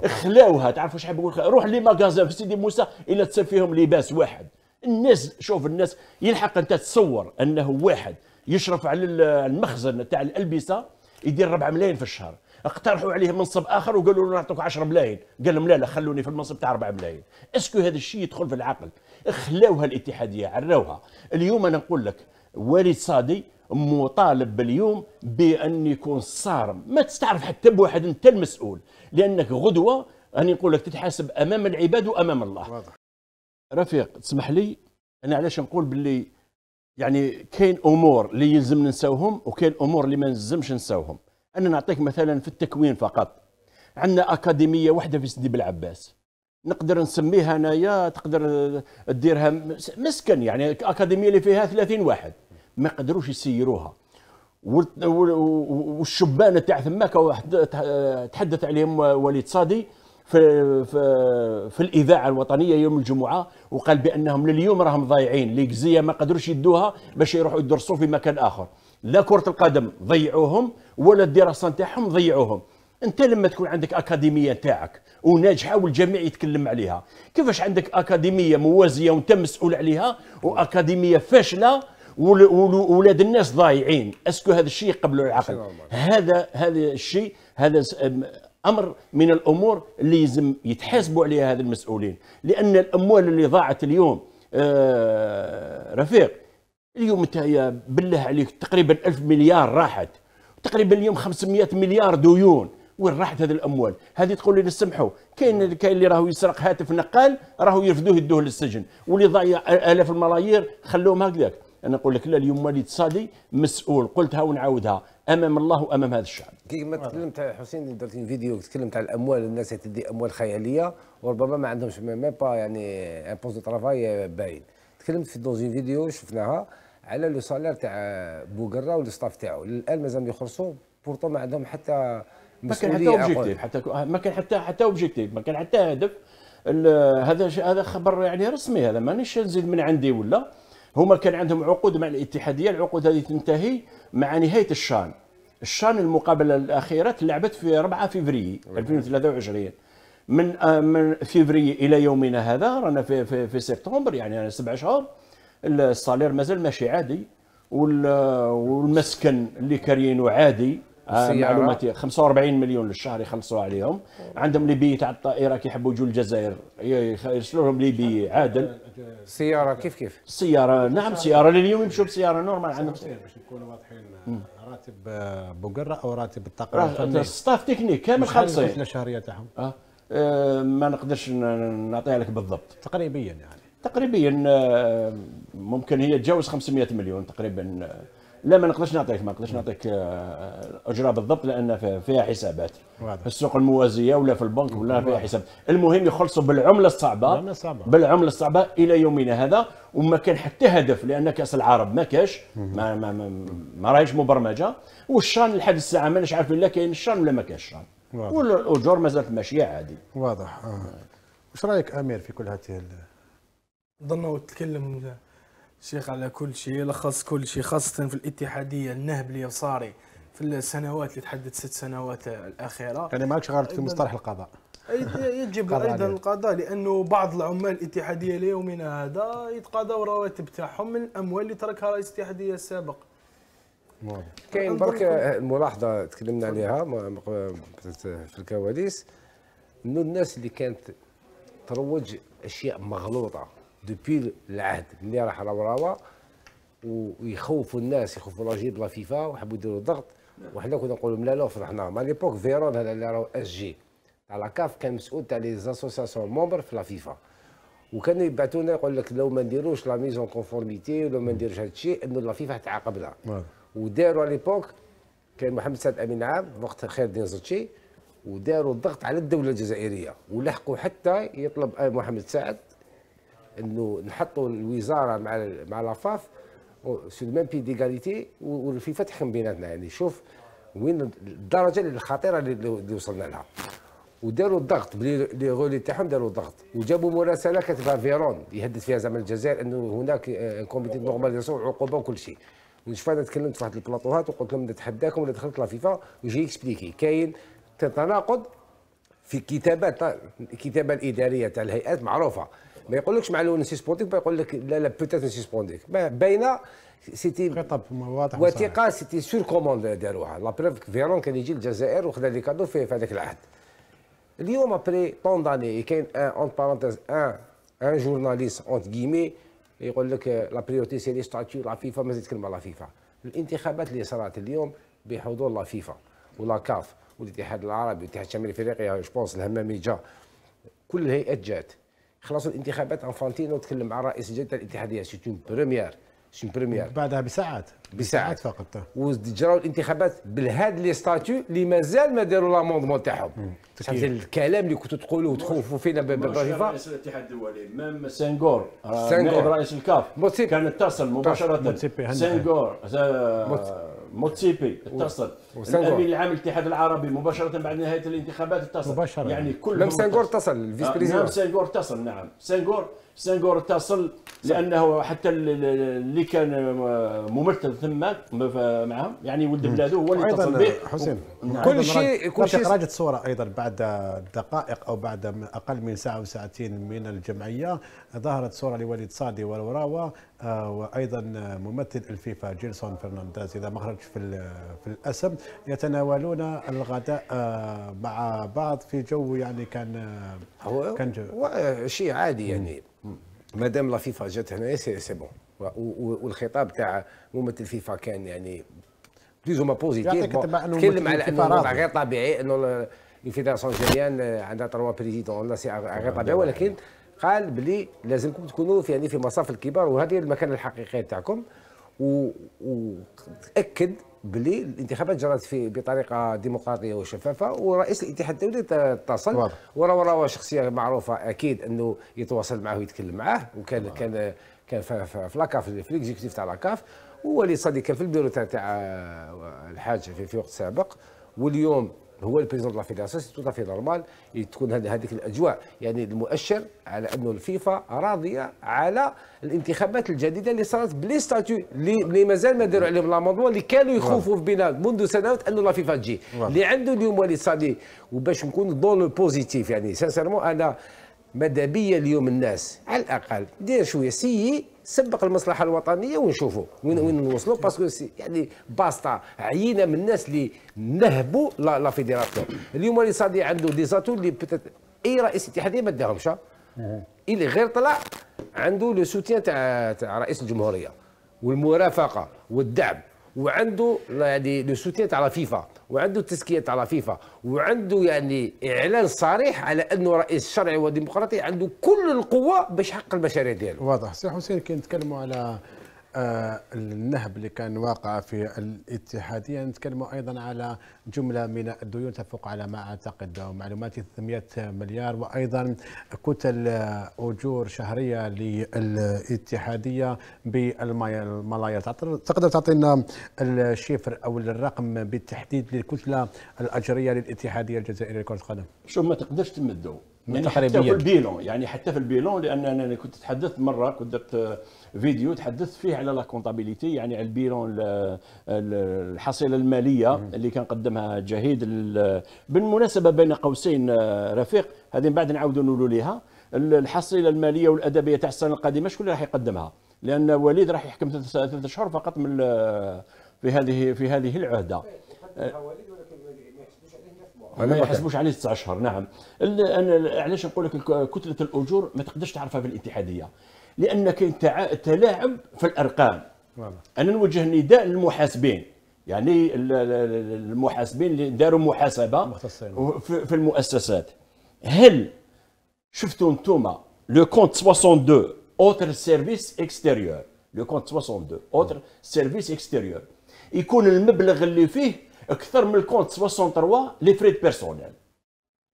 خلاوها تعرفوا شحال نقول روح لي ماغازان في سيدي موسى الا تسب فيهم لباس واحد الناس شوف الناس يلحق انت تصور انه واحد يشرف على المخزن نتاع الالبسه يدير 4 ملايين في الشهر اقترحوا عليه منصب اخر وقالوا له نعطوك 10 ملايين قال لهم لا لا خلوني في المنصب تاع 4 ملايين اسكو هذا الشيء يدخل في العقل خلاوها الاتحاديه عراوها اليوم انا نقول لك وليد صادي مطالب اليوم بان يكون صارم ما تستعرف حتى بواحد انت المسؤول لانك غدوه راني نقول لك تتحاسب امام العباد وامام الله واضح. رفيق تسمح لي انا علاش نقول باللي يعني كاين امور اللي يلزم نساوهم وكاين امور اللي ما نلزمش نساوهم انا نعطيك مثلا في التكوين فقط عندنا اكاديميه واحده في سيدي بلعباس نقدر نسميها انايا تقدر ديرها مسكن يعني اكاديميه اللي فيها 30 واحد ما قدروش يسيروها والشبان تاع ثماك تحدث عليهم وليد صادي في, في, في الاذاعه الوطنيه يوم الجمعه وقال بانهم لليوم راهم ضايعين ليكزيه ما قدروش يدوها باش يروحوا يدرسوا في مكان اخر لا كره القدم ضيعوهم ولا الدراسه نتاعهم ضيعوهم انت لما تكون عندك اكاديميه تاعك وناجحه والجميع يتكلم عليها كيفاش عندك اكاديميه موازيه وانت مسؤول عليها واكاديميه فاشله ولاد الناس ضايعين اسكو هذا الشيء قبل العقل هذا هذا الشيء هذا امر من الامور اللي يلزم يتحاسبوا عليها هذا المسؤولين لان الاموال اللي ضاعت اليوم آه رفيق اليوم انت بالله عليك تقريبا 1000 مليار راحت تقريبا اليوم 500 مليار ديون وين راحت هذه الاموال هذه تقول لي سمحوا كاين كاين اللي راهو يسرق هاتف نقال راهو يرفدوه يدوه للسجن واللي ضيع الاف الملايير خلوهم هكذاك انا نقول لك لا اليوم وليد تصادي مسؤول قلتها ونعاودها امام الله وامام هذا الشعب كي ما تكلمت حسين درت فيديو تكلمت على الاموال الناس تدي اموال خياليه وربما ما عندهمش ميم با يعني ان بوست ترافاي باين تكلمت في دون فيديو شفناها على لو سالير تاع بوكرا والستاف تاعو الان مازال يخلصوا بورتو ما عندهم حتى ما كان حتى اوبجيكتيف حتى آه، ما كان حتى حتى اوبجيكتيف ما كان حتى هدف هذا هذا خبر يعني رسمي هذا مانيش نزيد من عندي ولا هما كان عندهم عقود مع الاتحاديه العقود هذه تنتهي مع نهايه الشان الشان المقابله الاخيره تلعبت في 4 فيفري 2023 من آه، من فيفري الى يومنا هذا رانا في, في, في سبتمبر يعني سبع شهور الصالير مازال ماشي عادي والمسكن اللي كاريينو عادي آه، معلوماتي 45 مليون للشهر يخلصوا عليهم عندهم ليبي تاع الطائره كيحبوا يجوا الجزائر يرسلوا لهم ليبي عادل سياره كيف كيف سياره نعم سياره لليوم يمشوا بسياره نورمال عندهم باش نكونوا واضحين راتب آه، بقره او راتب الطاقم الستاف تكنيك كامل خالصين الشهريه تاعهم آه. آه ما نقدرش نعطيها لك بالضبط تقريبا يعني تقريبا آه، ممكن هي تجاوز 500 مليون تقريبا لا ما نقدرش نعطيك ما نقدرش نعطيك آه، اجره بالضبط لان فيها حسابات في السوق الموازيه ولا في البنك ولا فيها حساب المهم يخلصوا بالعمله الصعبه بالعمله الصعبه الى يومنا هذا وما كان حتى هدف لان كاس العرب ما كاش ما ما, ما, ما راهيش مبرمجه والشان لحد الساعه ما عارف لا كاين الشان ولا ما كاش الشان والاجور مازالت ماشيه عادي واضح آه. واش رايك امير في كل هذه ظنوا تكلم شيخ على كل شيء لخص كل شيء خاصة في الاتحادية النهب اليساري في السنوات اللي تحدد ست سنوات الأخيرة يعني ماكش غارت في مصطلح القضاء يجب ايضا القضاء لانه بعض العمال الاتحاديه ليومنا هذا يتقاضوا رواتب تاعهم من الاموال اللي تركها رئيس الاتحاديه السابق كاين برك ملاحظه تكلمنا عليها في الكواليس انه الناس اللي كانت تروج اشياء مغلوطه دوبي العهد ملي راح راوراوا ويخوفوا الناس يخوفوا لاجي لا فيفا وحبوا يديروا ضغط وحنا كنا نقول لهم لا لا فرحنا مع ليبوك فيرون هذا اللي راهو اس جي تاع لا كاف كان مسؤول تاع لي زاسوسياسيون مومبر في لا فيفا وكانوا يبعثوا لنا يقول لك لو ما نديروش لا ميزون كونفورميتي ولو ما نديروش هذا الشيء انه لا فيفا تعاقبنا وداروا على ليبوك كان محمد سعد امين عام وقت خير الدين زرتشي وداروا الضغط على الدوله الجزائريه ولحقوا حتى يطلب آه، محمد سعد انه نحطوا الوزاره مع مع لافاف سو ميم بي ديغاليتي وفي فتح بيناتنا يعني شوف وين الدرجه الخطيره اللي وصلنا لها وداروا الضغط بلي لي غولي تاعهم داروا الضغط وجابوا مراسله كتبها فيرون يهدد فيها زعما الجزائر انه هناك كوميتي نورماليزاسيون عقوبه وكل شيء ونشوف انا تكلمت في واحد البلاطوهات وقلت لهم نتحداكم ولا دخلت لافيفا وجي اكسبليكي كاين تناقض في كتابات الكتابه الاداريه تاع الهيئات معروفه ما يقولكش مع نسي نسيسبونديك يقول لك لا لا بوتيت نسيسبونديك باينه سيتي خطاب واضح وثيقه سيتي سور كوموند داروها لا بريف فيرون كان يجي للجزائر وخذا لي كادو في هذاك العهد اليوم ابري طون داني كاين ان اون بارونتيز ان ان جورناليست اونت كيمي يقول لك لا بريوتي سي لي ستاتيو لا فيفا زيد كلمه على فيفا الانتخابات اللي صارت اليوم بحضور لا فيفا ولا كاف والاتحاد العربي والاتحاد الشمالي الافريقي جو بونس الهمامي جا كل الهيئات جات خلاص الانتخابات انفانتينو تكلم مع رئيس جلسه الاتحاديه سي اون بريمير سي بريمير بعدها بساعات بساعات فقط وجراو الانتخابات بهذا لي ستاتيو اللي مازال ما داروا لاموندمون تاعهم الكلام اللي كنتوا تقولوه وتخوفوا فينا بالرفيفه رئيس الاتحاد الدولي مام سانغور آه، سانغور رئيس الكاف كان اتصل مباشره سانغور آه، موتسيبي اتصل الامين العام للاتحاد العربي مباشره بعد نهايه الانتخابات اتصل مباشرة يعني كل مام سانغور اتصل الفيس بريزيدون نعم سانغور اتصل نعم سانغور سانغور اتصل لانه حتى اللي كان ممثل ثم معهم يعني ولد بلاده هو اللي اتصل به حسين كل شيء كل شيء خرجت صوره ايضا بعد دقائق او بعد اقل من ساعه وساعتين من الجمعيه ظهرت صوره لوليد صادي والوراوه وايضا ممثل الفيفا جيلسون فرنانديز اذا ما خرج في في الاسم يتناولون الغداء آه، مع بعض في جو يعني كان آه، هو كان جو. شيء عادي يعني لا فيفا جات هنا إيه، سي بون والخطاب تاع ممثل فيفا كان يعني بليز ما بوزيتيف تكلم على انه الوضع غير طبيعي انه الفيدراسيون جيريان آه، عندها تروا بريزيدون ولا سي غير طبيعي ولكن قال بلي لازمكم تكونوا في يعني في مصاف الكبار وهذه المكان الحقيقي تاعكم وتاكد بلي الانتخابات جرت في بطريقه ديمقراطيه وشفافه ورئيس الاتحاد الدولي اتصل واضح. ورا ورا شخصيه معروفه اكيد انه يتواصل معه ويتكلم معه وكان كان كان في لاكاف في ليكزيكتيف تاع لاكاف وولي صديق كان في البيرو تاع الحاج في, في وقت سابق واليوم هو البريزون دو لا فيدراسيون سي تو في نورمال تكون هذيك الاجواء يعني المؤشر على انه الفيفا راضيه على الانتخابات الجديده اللي صارت بلي ستاتيو اللي مازال ما داروا عليهم لاموندمون اللي كانوا يخوفوا في بنا منذ سنوات انه لا فيفا تجي اللي عنده اليوم ولي صالي وباش نكون دون لو بوزيتيف يعني سانسيرمون انا ماذا بيا اليوم الناس على الاقل دير شويه سيي سبق المصلحه الوطنيه ونشوفوا وين وين نوصلوا باسكو يعني باستا عينا من الناس اللي نهبوا لا, فيديراسيون اليوم اللي صادي عنده دي زاتو اللي اي رئيس اتحاديه ما داهمش اللي غير طلع عنده لو سوتيان تاع تاع رئيس الجمهوريه والمرافقه والدعم وعنده يعني لو سوتين تاع فيفا وعنده التزكيه تاع فيفا وعنده يعني اعلان صريح على انه رئيس شرعي وديمقراطي عنده كل القوه باش يحقق المشاريع ديالو واضح سي حسين كي نتكلموا على النهب اللي كان واقع في الاتحاديه يعني نتكلم ايضا على جمله من الديون تفوق على ما اعتقد معلوماتي 300 مليار وايضا كتل اجور شهريه للاتحاديه بالملايير تقدر تعطينا الشفر او الرقم بالتحديد للكتله الاجريه للاتحاديه الجزائريه لكره القدم؟ شوف ما تقدرش تمدوا من يعني حتى في البيلون يعني حتى في البيلون لان انا كنت تحدثت مره كنت درت فيديو تحدثت فيه على لا كونتابيليتي يعني على البيلون الحصيله الماليه اللي كان قدمها جهيد بالمناسبه بين قوسين رفيق هذه بعد نعاودوا نقولوا لها الحصيله الماليه والادبيه تاع السنه القادمه شكون اللي راح يقدمها لان وليد راح يحكم ثلاث اشهر فقط من في هذه في هذه العهده طيب، ما يحسبوش عليه تسع اشهر نعم انا علاش نقول لك كتله الاجور ما تقدرش تعرفها في الاتحاديه لان كاين تلاعب في الارقام انا نوجه نداء للمحاسبين يعني المحاسبين اللي داروا محاسبه مختصين. في المؤسسات هل شفتوا انتم لو كونت 62 اوتر سيرفيس اكستيريور لو كونت 62 اوتر سيرفيس اكستيريور يكون المبلغ اللي فيه اكثر من الكونت 63 لي فري بيرسونيل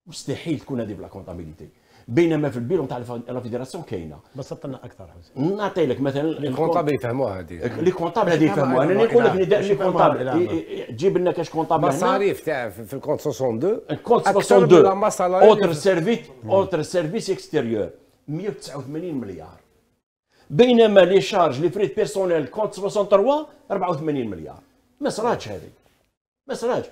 مستحيل تكون هذه بلا كونتابيليتي بينما في البيرو نتاع لا فيدراسيون كاينه بسط لنا اكثر نعطي لك مثلا لي كونطابل يفهموها هذه لي كونطابل هذه يفهموها انا نقول لك نداء لي كونطابل تجيب لنا كاش كونطابل المصاريف تاع في الكونت 62 الكونت 62 اوتر سيرفيس اوتر سيرفيس اكستيريور 189 مليار بينما لي شارج لي فريت بيرسونيل كونت 63 84 مليار ما صراتش هذه مثلا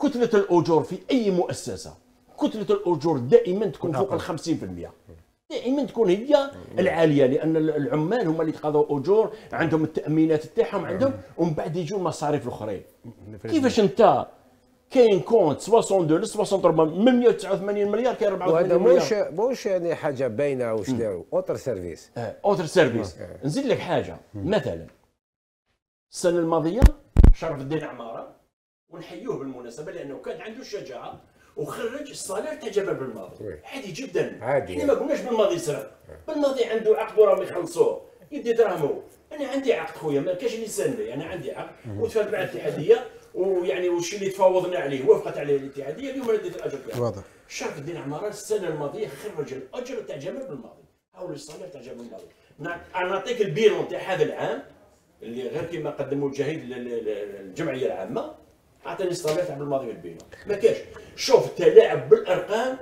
كتله الاجور في اي مؤسسه كتله الاجور دائما تكون فوق ال 50% دائما تكون هي العاليه لان العمال هما اللي يتقاضوا اجور عندهم التامينات تاعهم عندهم ومن بعد يجوا المصاريف الاخرين كيفاش انت كاين كونت 62 ل 63 من 189 مليار كاين 84 مليار وهذا موش موش يعني حاجه باينه واش داروا اوتر سيرفيس اوتر سيرفيس نزيد لك حاجه مثلا السنه الماضيه شرف الدين عماره ونحيوه بالمناسبه لانه كان عنده الشجاعه وخرج الصلاه تاع جبل بالماضي عادي جدا عادي احنا ما قلناش بالماضي سرق بالماضي عنده عقد وراهم يخلصوه يدي درهمه انا عندي عقد خويا ما كاش اللي يسالني انا عندي عقد وتفاهم مع الاتحاديه ويعني والشيء اللي تفاوضنا عليه وافقت عليه الاتحاديه اليوم انا ديت الاجر تاعها واضح شرف الدين عمارة السنه الماضيه خرج الاجر تاع جبل بالماضي او الصلاه تاع جبل بالماضي نعطيك البيرون تاع هذا العام اللي غير كما قدموا الجهيد للجمعيه العامه اعطيني الصباح تاع الماضي بينهم ما كاش شوف تلاعب بالارقام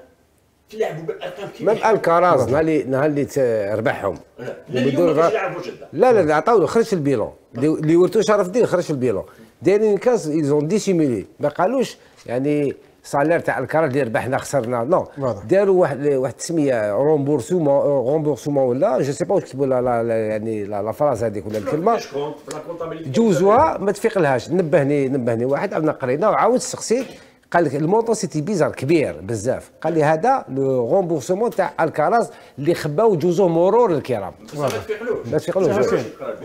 تلعبوا بالارقام كيما ما الكراز نهار اللي نهار اللي ربحهم لا لا لا عطاو خرج البيلون اللي ورثوا شرف الدين خرج البيلون دايرين الكاس ايزون ديسيميلي ما قالوش يعني سالير تاع الكره اللي ربحنا خسرنا نو داروا واحد واحد التسميه رومبورسومون رومبورسومون ولا جو سي با واش كتبوا يعني لا فراز هذيك ولا الكلمه جوزوها ما تفيق لهاش نبهني نبهني واحد عاودنا قرينا وعاود سقسيت قال لك الموطو سيتي بيزار كبير بزاف قال لي هذا لو غومبورسمون تاع الكراز اللي خباو جوزو مرور الكرام ما تفيقلوش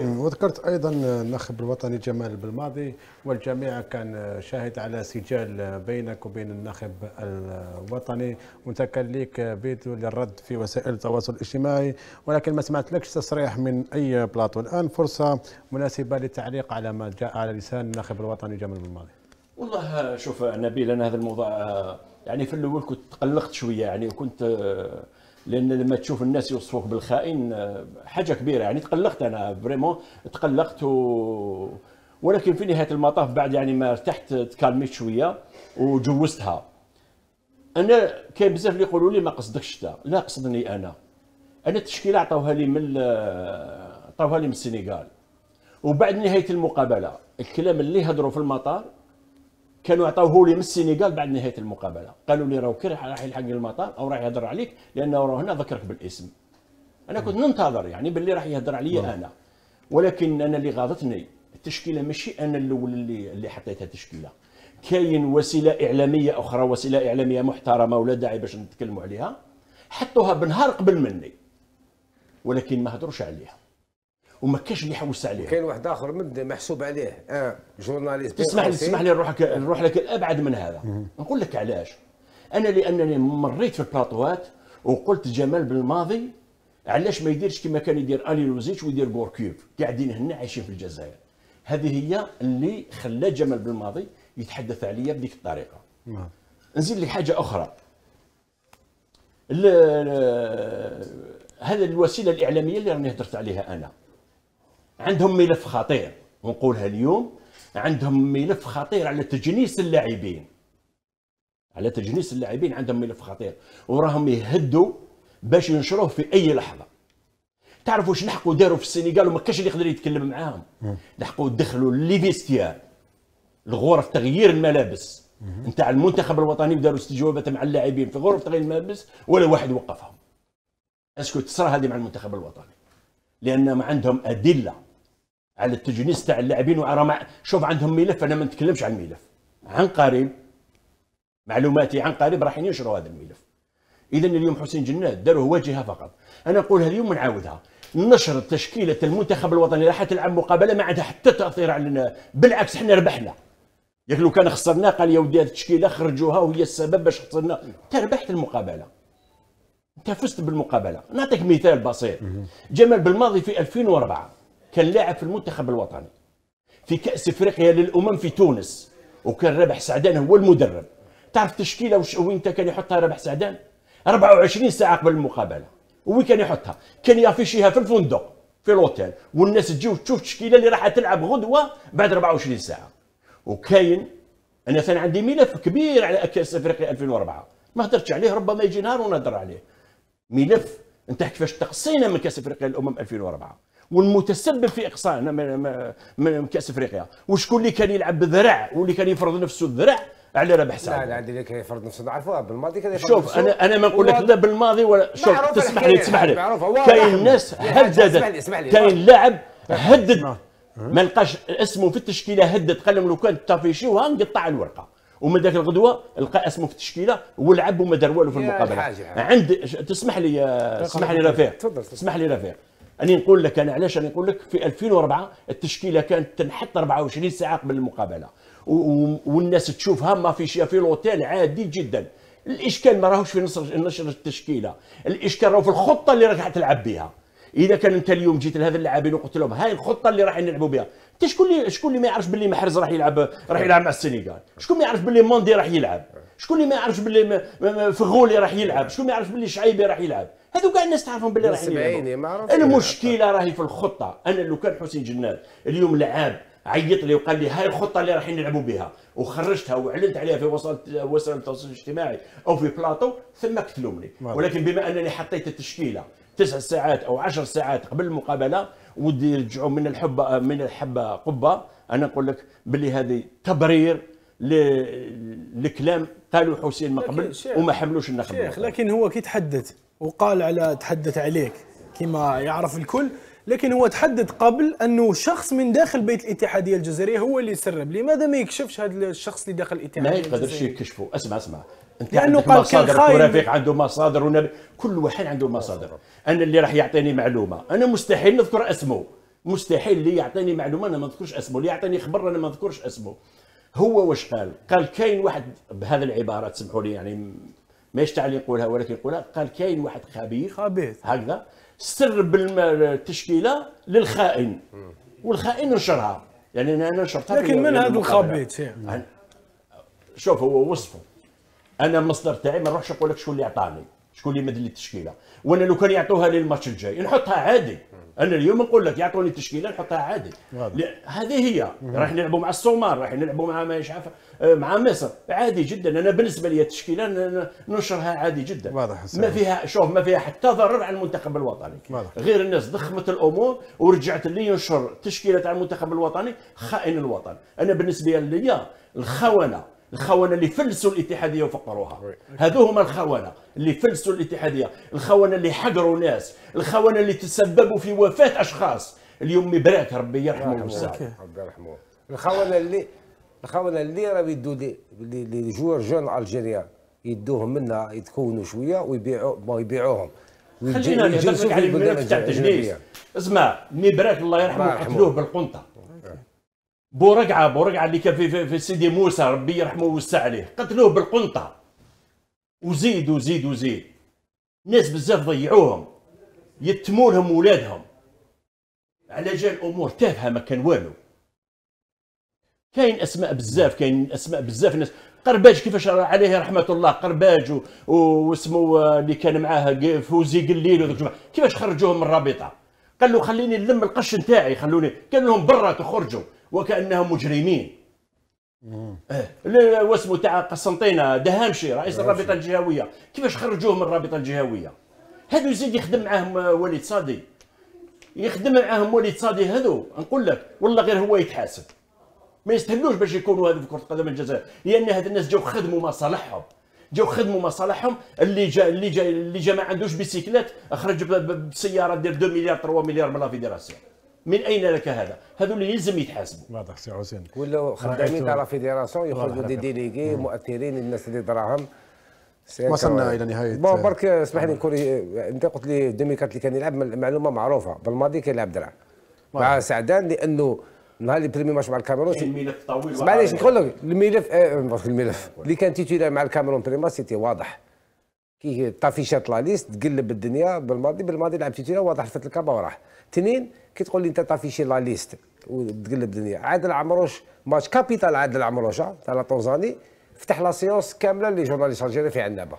وذكرت ايضا الناخب الوطني جمال بالماضي والجميع كان شاهد على سجال بينك وبين الناخب الوطني وانت كان ليك فيديو للرد في وسائل التواصل الاجتماعي ولكن ما سمعت لكش تصريح من اي بلاطو الان فرصه مناسبه للتعليق على ما جاء على لسان الناخب الوطني جمال بالماضي والله شوف نبيل انا هذا الموضوع يعني في الاول كنت تقلقت شويه يعني وكنت لان لما تشوف الناس يوصفوك بالخائن حاجه كبيره يعني تقلقت انا فريمون تقلقت و... ولكن في نهايه المطاف بعد يعني ما ارتحت تكالميت شويه وجوزتها انا كاين بزاف اللي يقولوا لي ما قصدكش انت لا قصدني انا انا التشكيله عطاوها لي من عطاوها لي من السنغال وبعد نهايه المقابله الكلام اللي هضروا في المطار كانوا عطاوه لي من السنغال بعد نهايه المقابله قالوا لي راهو كره راح يلحق المطار او راح يهضر عليك لانه راه هنا ذكرك بالاسم انا كنت ننتظر يعني باللي راح يهضر عليا انا ولكن انا اللي غاضتني التشكيله ماشي انا الاول اللي اللي حطيتها تشكيله كاين وسيله اعلاميه اخرى وسيله اعلاميه محترمه ولا داعي باش نتكلموا عليها حطوها بنهار قبل مني ولكن ما هضروش عليها وما كاش اللي يحوس عليه كاين واحد اخر مد محسوب عليه اه جورناليست اسمح لي اسمح لي نروح نروح لك الابعد من هذا نقول لك علاش انا لانني مريت في البلاطوات وقلت جمال بالماضي علاش ما يديرش كما كان يدير الي لوزيتش ويدير بوركيف قاعدين هنا عايشين في الجزائر هذه هي اللي خلى جمال بالماضي يتحدث عليا بديك الطريقه نعم. نزيد لك حاجه اخرى هذه الوسيله الاعلاميه اللي راني هدرت عليها انا عندهم ملف خطير ونقولها اليوم عندهم ملف خطير على تجنيس اللاعبين على تجنيس اللاعبين عندهم ملف خطير وراهم يهدوا باش ينشروه في اي لحظه تعرفوا واش لحقوا داروا في السنغال وما كاش اللي يقدر يتكلم معاهم لحقوا دخلوا لي الغرف تغيير الملابس نتاع المنتخب الوطني وداروا استجوابات مع اللاعبين في غرف تغيير الملابس ولا واحد وقفهم اسكو تصرى هذه مع المنتخب الوطني لان ما عندهم ادله على التجنيس تاع اللاعبين وعرى مع... شوف عندهم ملف انا ما نتكلمش على الملف عن قريب معلوماتي عن قريب راح ينشروا هذا الملف اذا اليوم حسين جناد داروا واجهه فقط انا نقولها اليوم ونعاودها نشر تشكيله المنتخب الوطني راح تلعب مقابله ما عندها حتى تاثير علينا بالعكس احنا ربحنا ياك لو كان خسرنا قال يا ودي هذه التشكيله خرجوها وهي السبب باش خسرنا انت ربحت المقابله انت فزت بالمقابله نعطيك مثال بسيط جمال بالماضي في 2004 كان لاعب في المنتخب الوطني في كاس افريقيا للامم في تونس وكان رابح سعدان هو المدرب تعرف تشكيله وش وين كان يحطها رابح سعدان 24 ساعه قبل المقابله وين كان يحطها كان يافيشيها في الفندق في الاوتيل والناس تجي وتشوف التشكيله اللي راح تلعب غدوه بعد 24 ساعه وكاين انا كان عندي ملف كبير على كاس افريقيا 2004 ما هدرتش عليه ربما يجي نهار ونهدر عليه ملف انت كيفاش تقصينا من كاس افريقيا الامم 2004 والمتسبب في اقصائنا من كاس افريقيا وشكون اللي كان يلعب بذرع واللي كان يفرض نفسه الذراع على ربح سعد لا لا عندي كان يفرض نفسه نعرفوها بالماضي كان يفرض شوف انا انا ما نقول لك لا بالماضي ولا شوف تسمح لي تسمح لي كاين ناس هددت كاين لاعب هدد ما لقاش اسمه في التشكيله هدد قال لهم لو كان تافيشي وهنقطع الورقه ومن ذاك الغدوه لقى اسمه في التشكيله ولعب وما دار والو في المقابله عند تسمح لي تسمح لي رفيق تفضل تسمح لي رفيق أنا نقول لك أنا يعني علاش أنا نقول لك في 2004 التشكيلة كانت تنحط 24 ساعة قبل المقابلة والناس تشوفها ما في في لوتيل عادي جدا الإشكال ما راهوش في نصر نشر التشكيلة الإشكال راهو في الخطة اللي راك تلعب بها اذا كان انت اليوم جيت لهذا اللاعبين وقلت لهم هاي الخطه اللي راح نلعبوا بها انت شكون اللي شكون اللي ما يعرفش باللي محرز راح يلعب راح يلعب مع السنغال شكون ما يعرف باللي موندي راح يلعب شكون اللي ما يعرفش باللي فغولي راح يلعب شكون ما يعرفش باللي شعيبي راح يلعب هذو كاع الناس تعرفهم باللي راح يلعبوا المشكله راهي في الخطه انا لو كان حسين جناد اليوم لعاب عيط لي وقال لي هاي الخطه اللي راح نلعبوا بها وخرجتها واعلنت عليها في وسائل وسائل التواصل الاجتماعي او في بلاطو ثم كتلومني ولكن بما انني حطيت التشكيله تسع ساعات او عشر ساعات قبل المقابله ودي يرجعوا من الحبه من الحبه قبه انا نقول لك باللي هذه تبرير لكلام قالوا حسين ما قبل وما حملوش النخبه لكن هو كي تحدث وقال على تحدث عليك كما يعرف الكل لكن هو تحدث قبل انه شخص من داخل بيت الاتحاديه الجزائريه هو اللي يسرب لماذا ما يكشفش هذا الشخص اللي داخل الاتحاديه ما يقدرش يكشفه اسمع اسمع انت لانه عندك قال مصادر ورفيق عنده مصادر ونبي. كل واحد عنده مصادر انا اللي راح يعطيني معلومه انا مستحيل نذكر اسمه مستحيل اللي يعطيني معلومه انا ما نذكرش اسمه اللي يعطيني خبر انا ما نذكرش اسمه هو واش قال قال كاين واحد بهذه العباره تسمحوا لي يعني ماشي تعال يقولها ولكن يقولها قال كاين واحد خبيث خبيث هكذا سرب التشكيله للخائن والخائن نشرها يعني انا نشرتها لكن من هذا الخبيث شوف هو وصفه انا المصدر تاعي ما نروحش نقول لك شكون اللي عطاني شكون اللي مد لي التشكيله وانا لو كان يعطوها لي الماتش الجاي نحطها عادي انا اليوم نقول لك يعطوني التشكيله نحطها عادل هذه هي راح نلعبوا مع الصومال راح نلعبوا مع ما يشعف آه، مع مصر عادي جدا انا بالنسبه لي التشكيله ننشرها عادي جدا واضح ما فيها شوف ما فيها حتى ضرر على المنتخب الوطني واضح. غير الناس ضخمت الامور ورجعت اللي ينشر تشكيله على المنتخب الوطني خائن الوطن انا بالنسبه لي الخونه الخونه اللي فلسوا الاتحاديه وفقروها هذو هما الخونه اللي فلسوا الاتحاديه الخونه اللي حقروا ناس الخونه اللي تسببوا في وفاه اشخاص اليوم مبراك ربي يرحمه ويسعده ربي يرحمه الخونه اللي الخونه اللي راه يدوا لي جوار جون الجيريان يدوهم منها يتكونوا شويه ويبيعوا ما يبيعوهم خلينا نهضر على الملف تاع التجنيس اسمع مبراك الله يرحمه قتلوه بالقنطه بورقعه بورقعه اللي كان في, في, في سيدي موسى ربي يرحمه ويوسع عليه قتلوه بالقنطه وزيد وزيد وزيد ناس بزاف ضيعوهم يتمونهم ولادهم على جال امور تافهه ما كان والو كاين اسماء بزاف كاين اسماء بزاف ناس قرباج كيفاش عليه رحمه الله قرباج واسمه اللي كان معاه فوزي قليل وذوك كيفاش خرجوهم من الرابطه قال له خليني نلم القش نتاعي خلوني قال لهم برا تخرجوا وكانهم مجرمين اه واسمه تاع قسنطينه دهامشي رئيس الرابطه الجهويه كيفاش خرجوه من الرابطه الجهويه هذو يزيد يخدم معاهم وليد صادي يخدم معاهم وليد صادي هذو نقول لك والله غير هو يتحاسب ما يستهلوش باش يكونوا هذو في كره قدم الجزائر لان هذ الناس جاو خدموا مصالحهم جاو خدموا مصالحهم اللي جا اللي جا اللي جا ما عندوش بيسيكلات خرج بسياره دير 2 مليار 3 مليار من لا فيدراسيون من اين لك هذا؟ هذو اللي يلزم يتحاسبوا. واضح سي حسين. ولاو خدامين تاع لا فيديراسيون يخرجوا دي ديليغي مؤثرين الناس اللي دراهم وصلنا الى نهايه بون برك اسمح لي آه. نقول انت قلت لي دوميكات اللي كان يلعب معلومه معروفه بالماضي كان يلعب درع مع سعدان لانه نهار اللي بريمي ماتش مع الكاميرون إيه، الملف طويل معليش نقول لك الملف آه، الملف اللي كان تيتيلا مع الكاميرون بريما سيتي واضح كي طافيشات لا ليست تقلب الدنيا بالماضي بالماضي لعب في واضح فات الكابا وراح اثنين كي تقول لي انت طافيشي لا ليست وتقلب الدنيا عادل عمروش ماتش كابيتال عادل عمروش تاع لا تونزاني فتح لا سيونس كامله اللي جورناليست الجيري في عنابه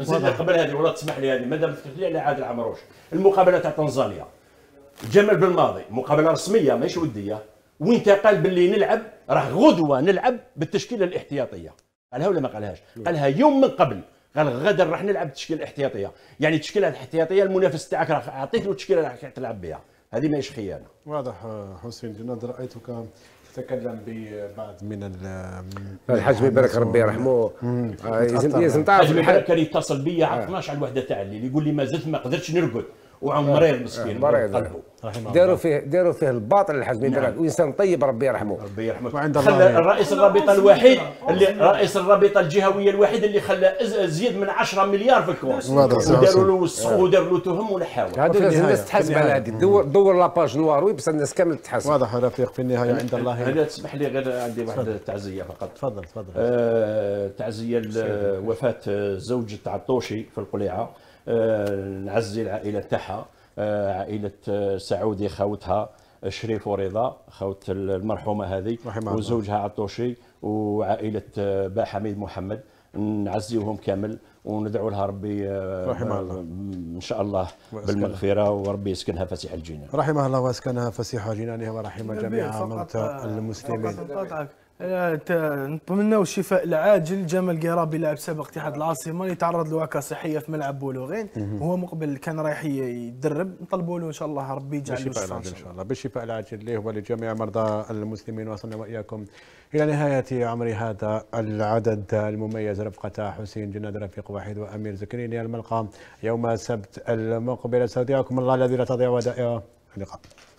زيد قبل هذه ولا تسمح لي هذه مادام تكتب لي على عادل عمروش المقابله تاع تنزانيا جمال بالماضي مقابله رسميه ماشي وديه وانت قال باللي نلعب راه غدوه نلعب بالتشكيله الاحتياطيه قالها ولا ما قالهاش؟ قالها يوم من قبل قال غدا راح نلعب تشكيل الاحتياطيه يعني التشكيله الاحتياطيه المنافس تاعك راح اعطيك له التشكيله راح تلعب بها هذه ماهيش خيانه واضح آه، حسين جناد رايتك تتكلم ببعض من الحاج مبارك ربي يرحمه لازم آه، تعرف الحاج مبارك كان يتصل بيا آه. على 12 على الوحده تاع الليل يقول لي ما زلت ما قدرتش نرقد وعمرين آه، مسكين آه، مريض قلبه داروا فيه داروا فيه الباطل الحزمي نعم. وانسان طيب ربي يرحمه ربي يرحمه وعند خلى يعني. رئيس الرابطه الوحيد اللي رئيس الرابطه الجهويه الوحيد اللي خلى زيد من 10 مليار في الكونس وداروا له السوق وداروا له تهم ونحاوه هذو لازم الناس تحاسب على هذه دور دور لاباج نوار ويبس الناس كامل تحاسب واضح رفيق في النهايه عند الله يعني؟ هنا تسمح لي غير عندي واحد التعزيه فقط تفضل تفضل آه، تعزيه لوفاه زوجة عطوشي في القليعه آه، نعزي العائله تاعها عائله آه، آه، سعودي خوتها شريف ورضا خوت المرحومه هذه وزوجها عطوشي وعائله با حميد محمد نعزيهم كامل وندعو لها ربي رحمه الله ان شاء الله بالمغفره وربي يسكنها فسيح الجنان رحمه الله واسكنها فسيح جنانها ورحم جميع موتى المسلمين نتمنوا الشفاء العاجل جمال قرابي لاعب سابق اتحاد العاصمه اللي تعرض لوعكه صحيه في ملعب بولوغين وهو مقبل كان رايح يدرب نطلبوا له ان شاء الله ربي يجعله الشفاء العاجل ان شاء الله بالشفاء العاجل ليه ولجميع مرضى المسلمين وصلنا واياكم الى نهايه عمر هذا العدد المميز رفقه حسين جناد رفيق وحيد وامير زكريا الملقى يوم السبت المقبل استودعكم الله الذي لا تضيع ودائعه اللقاء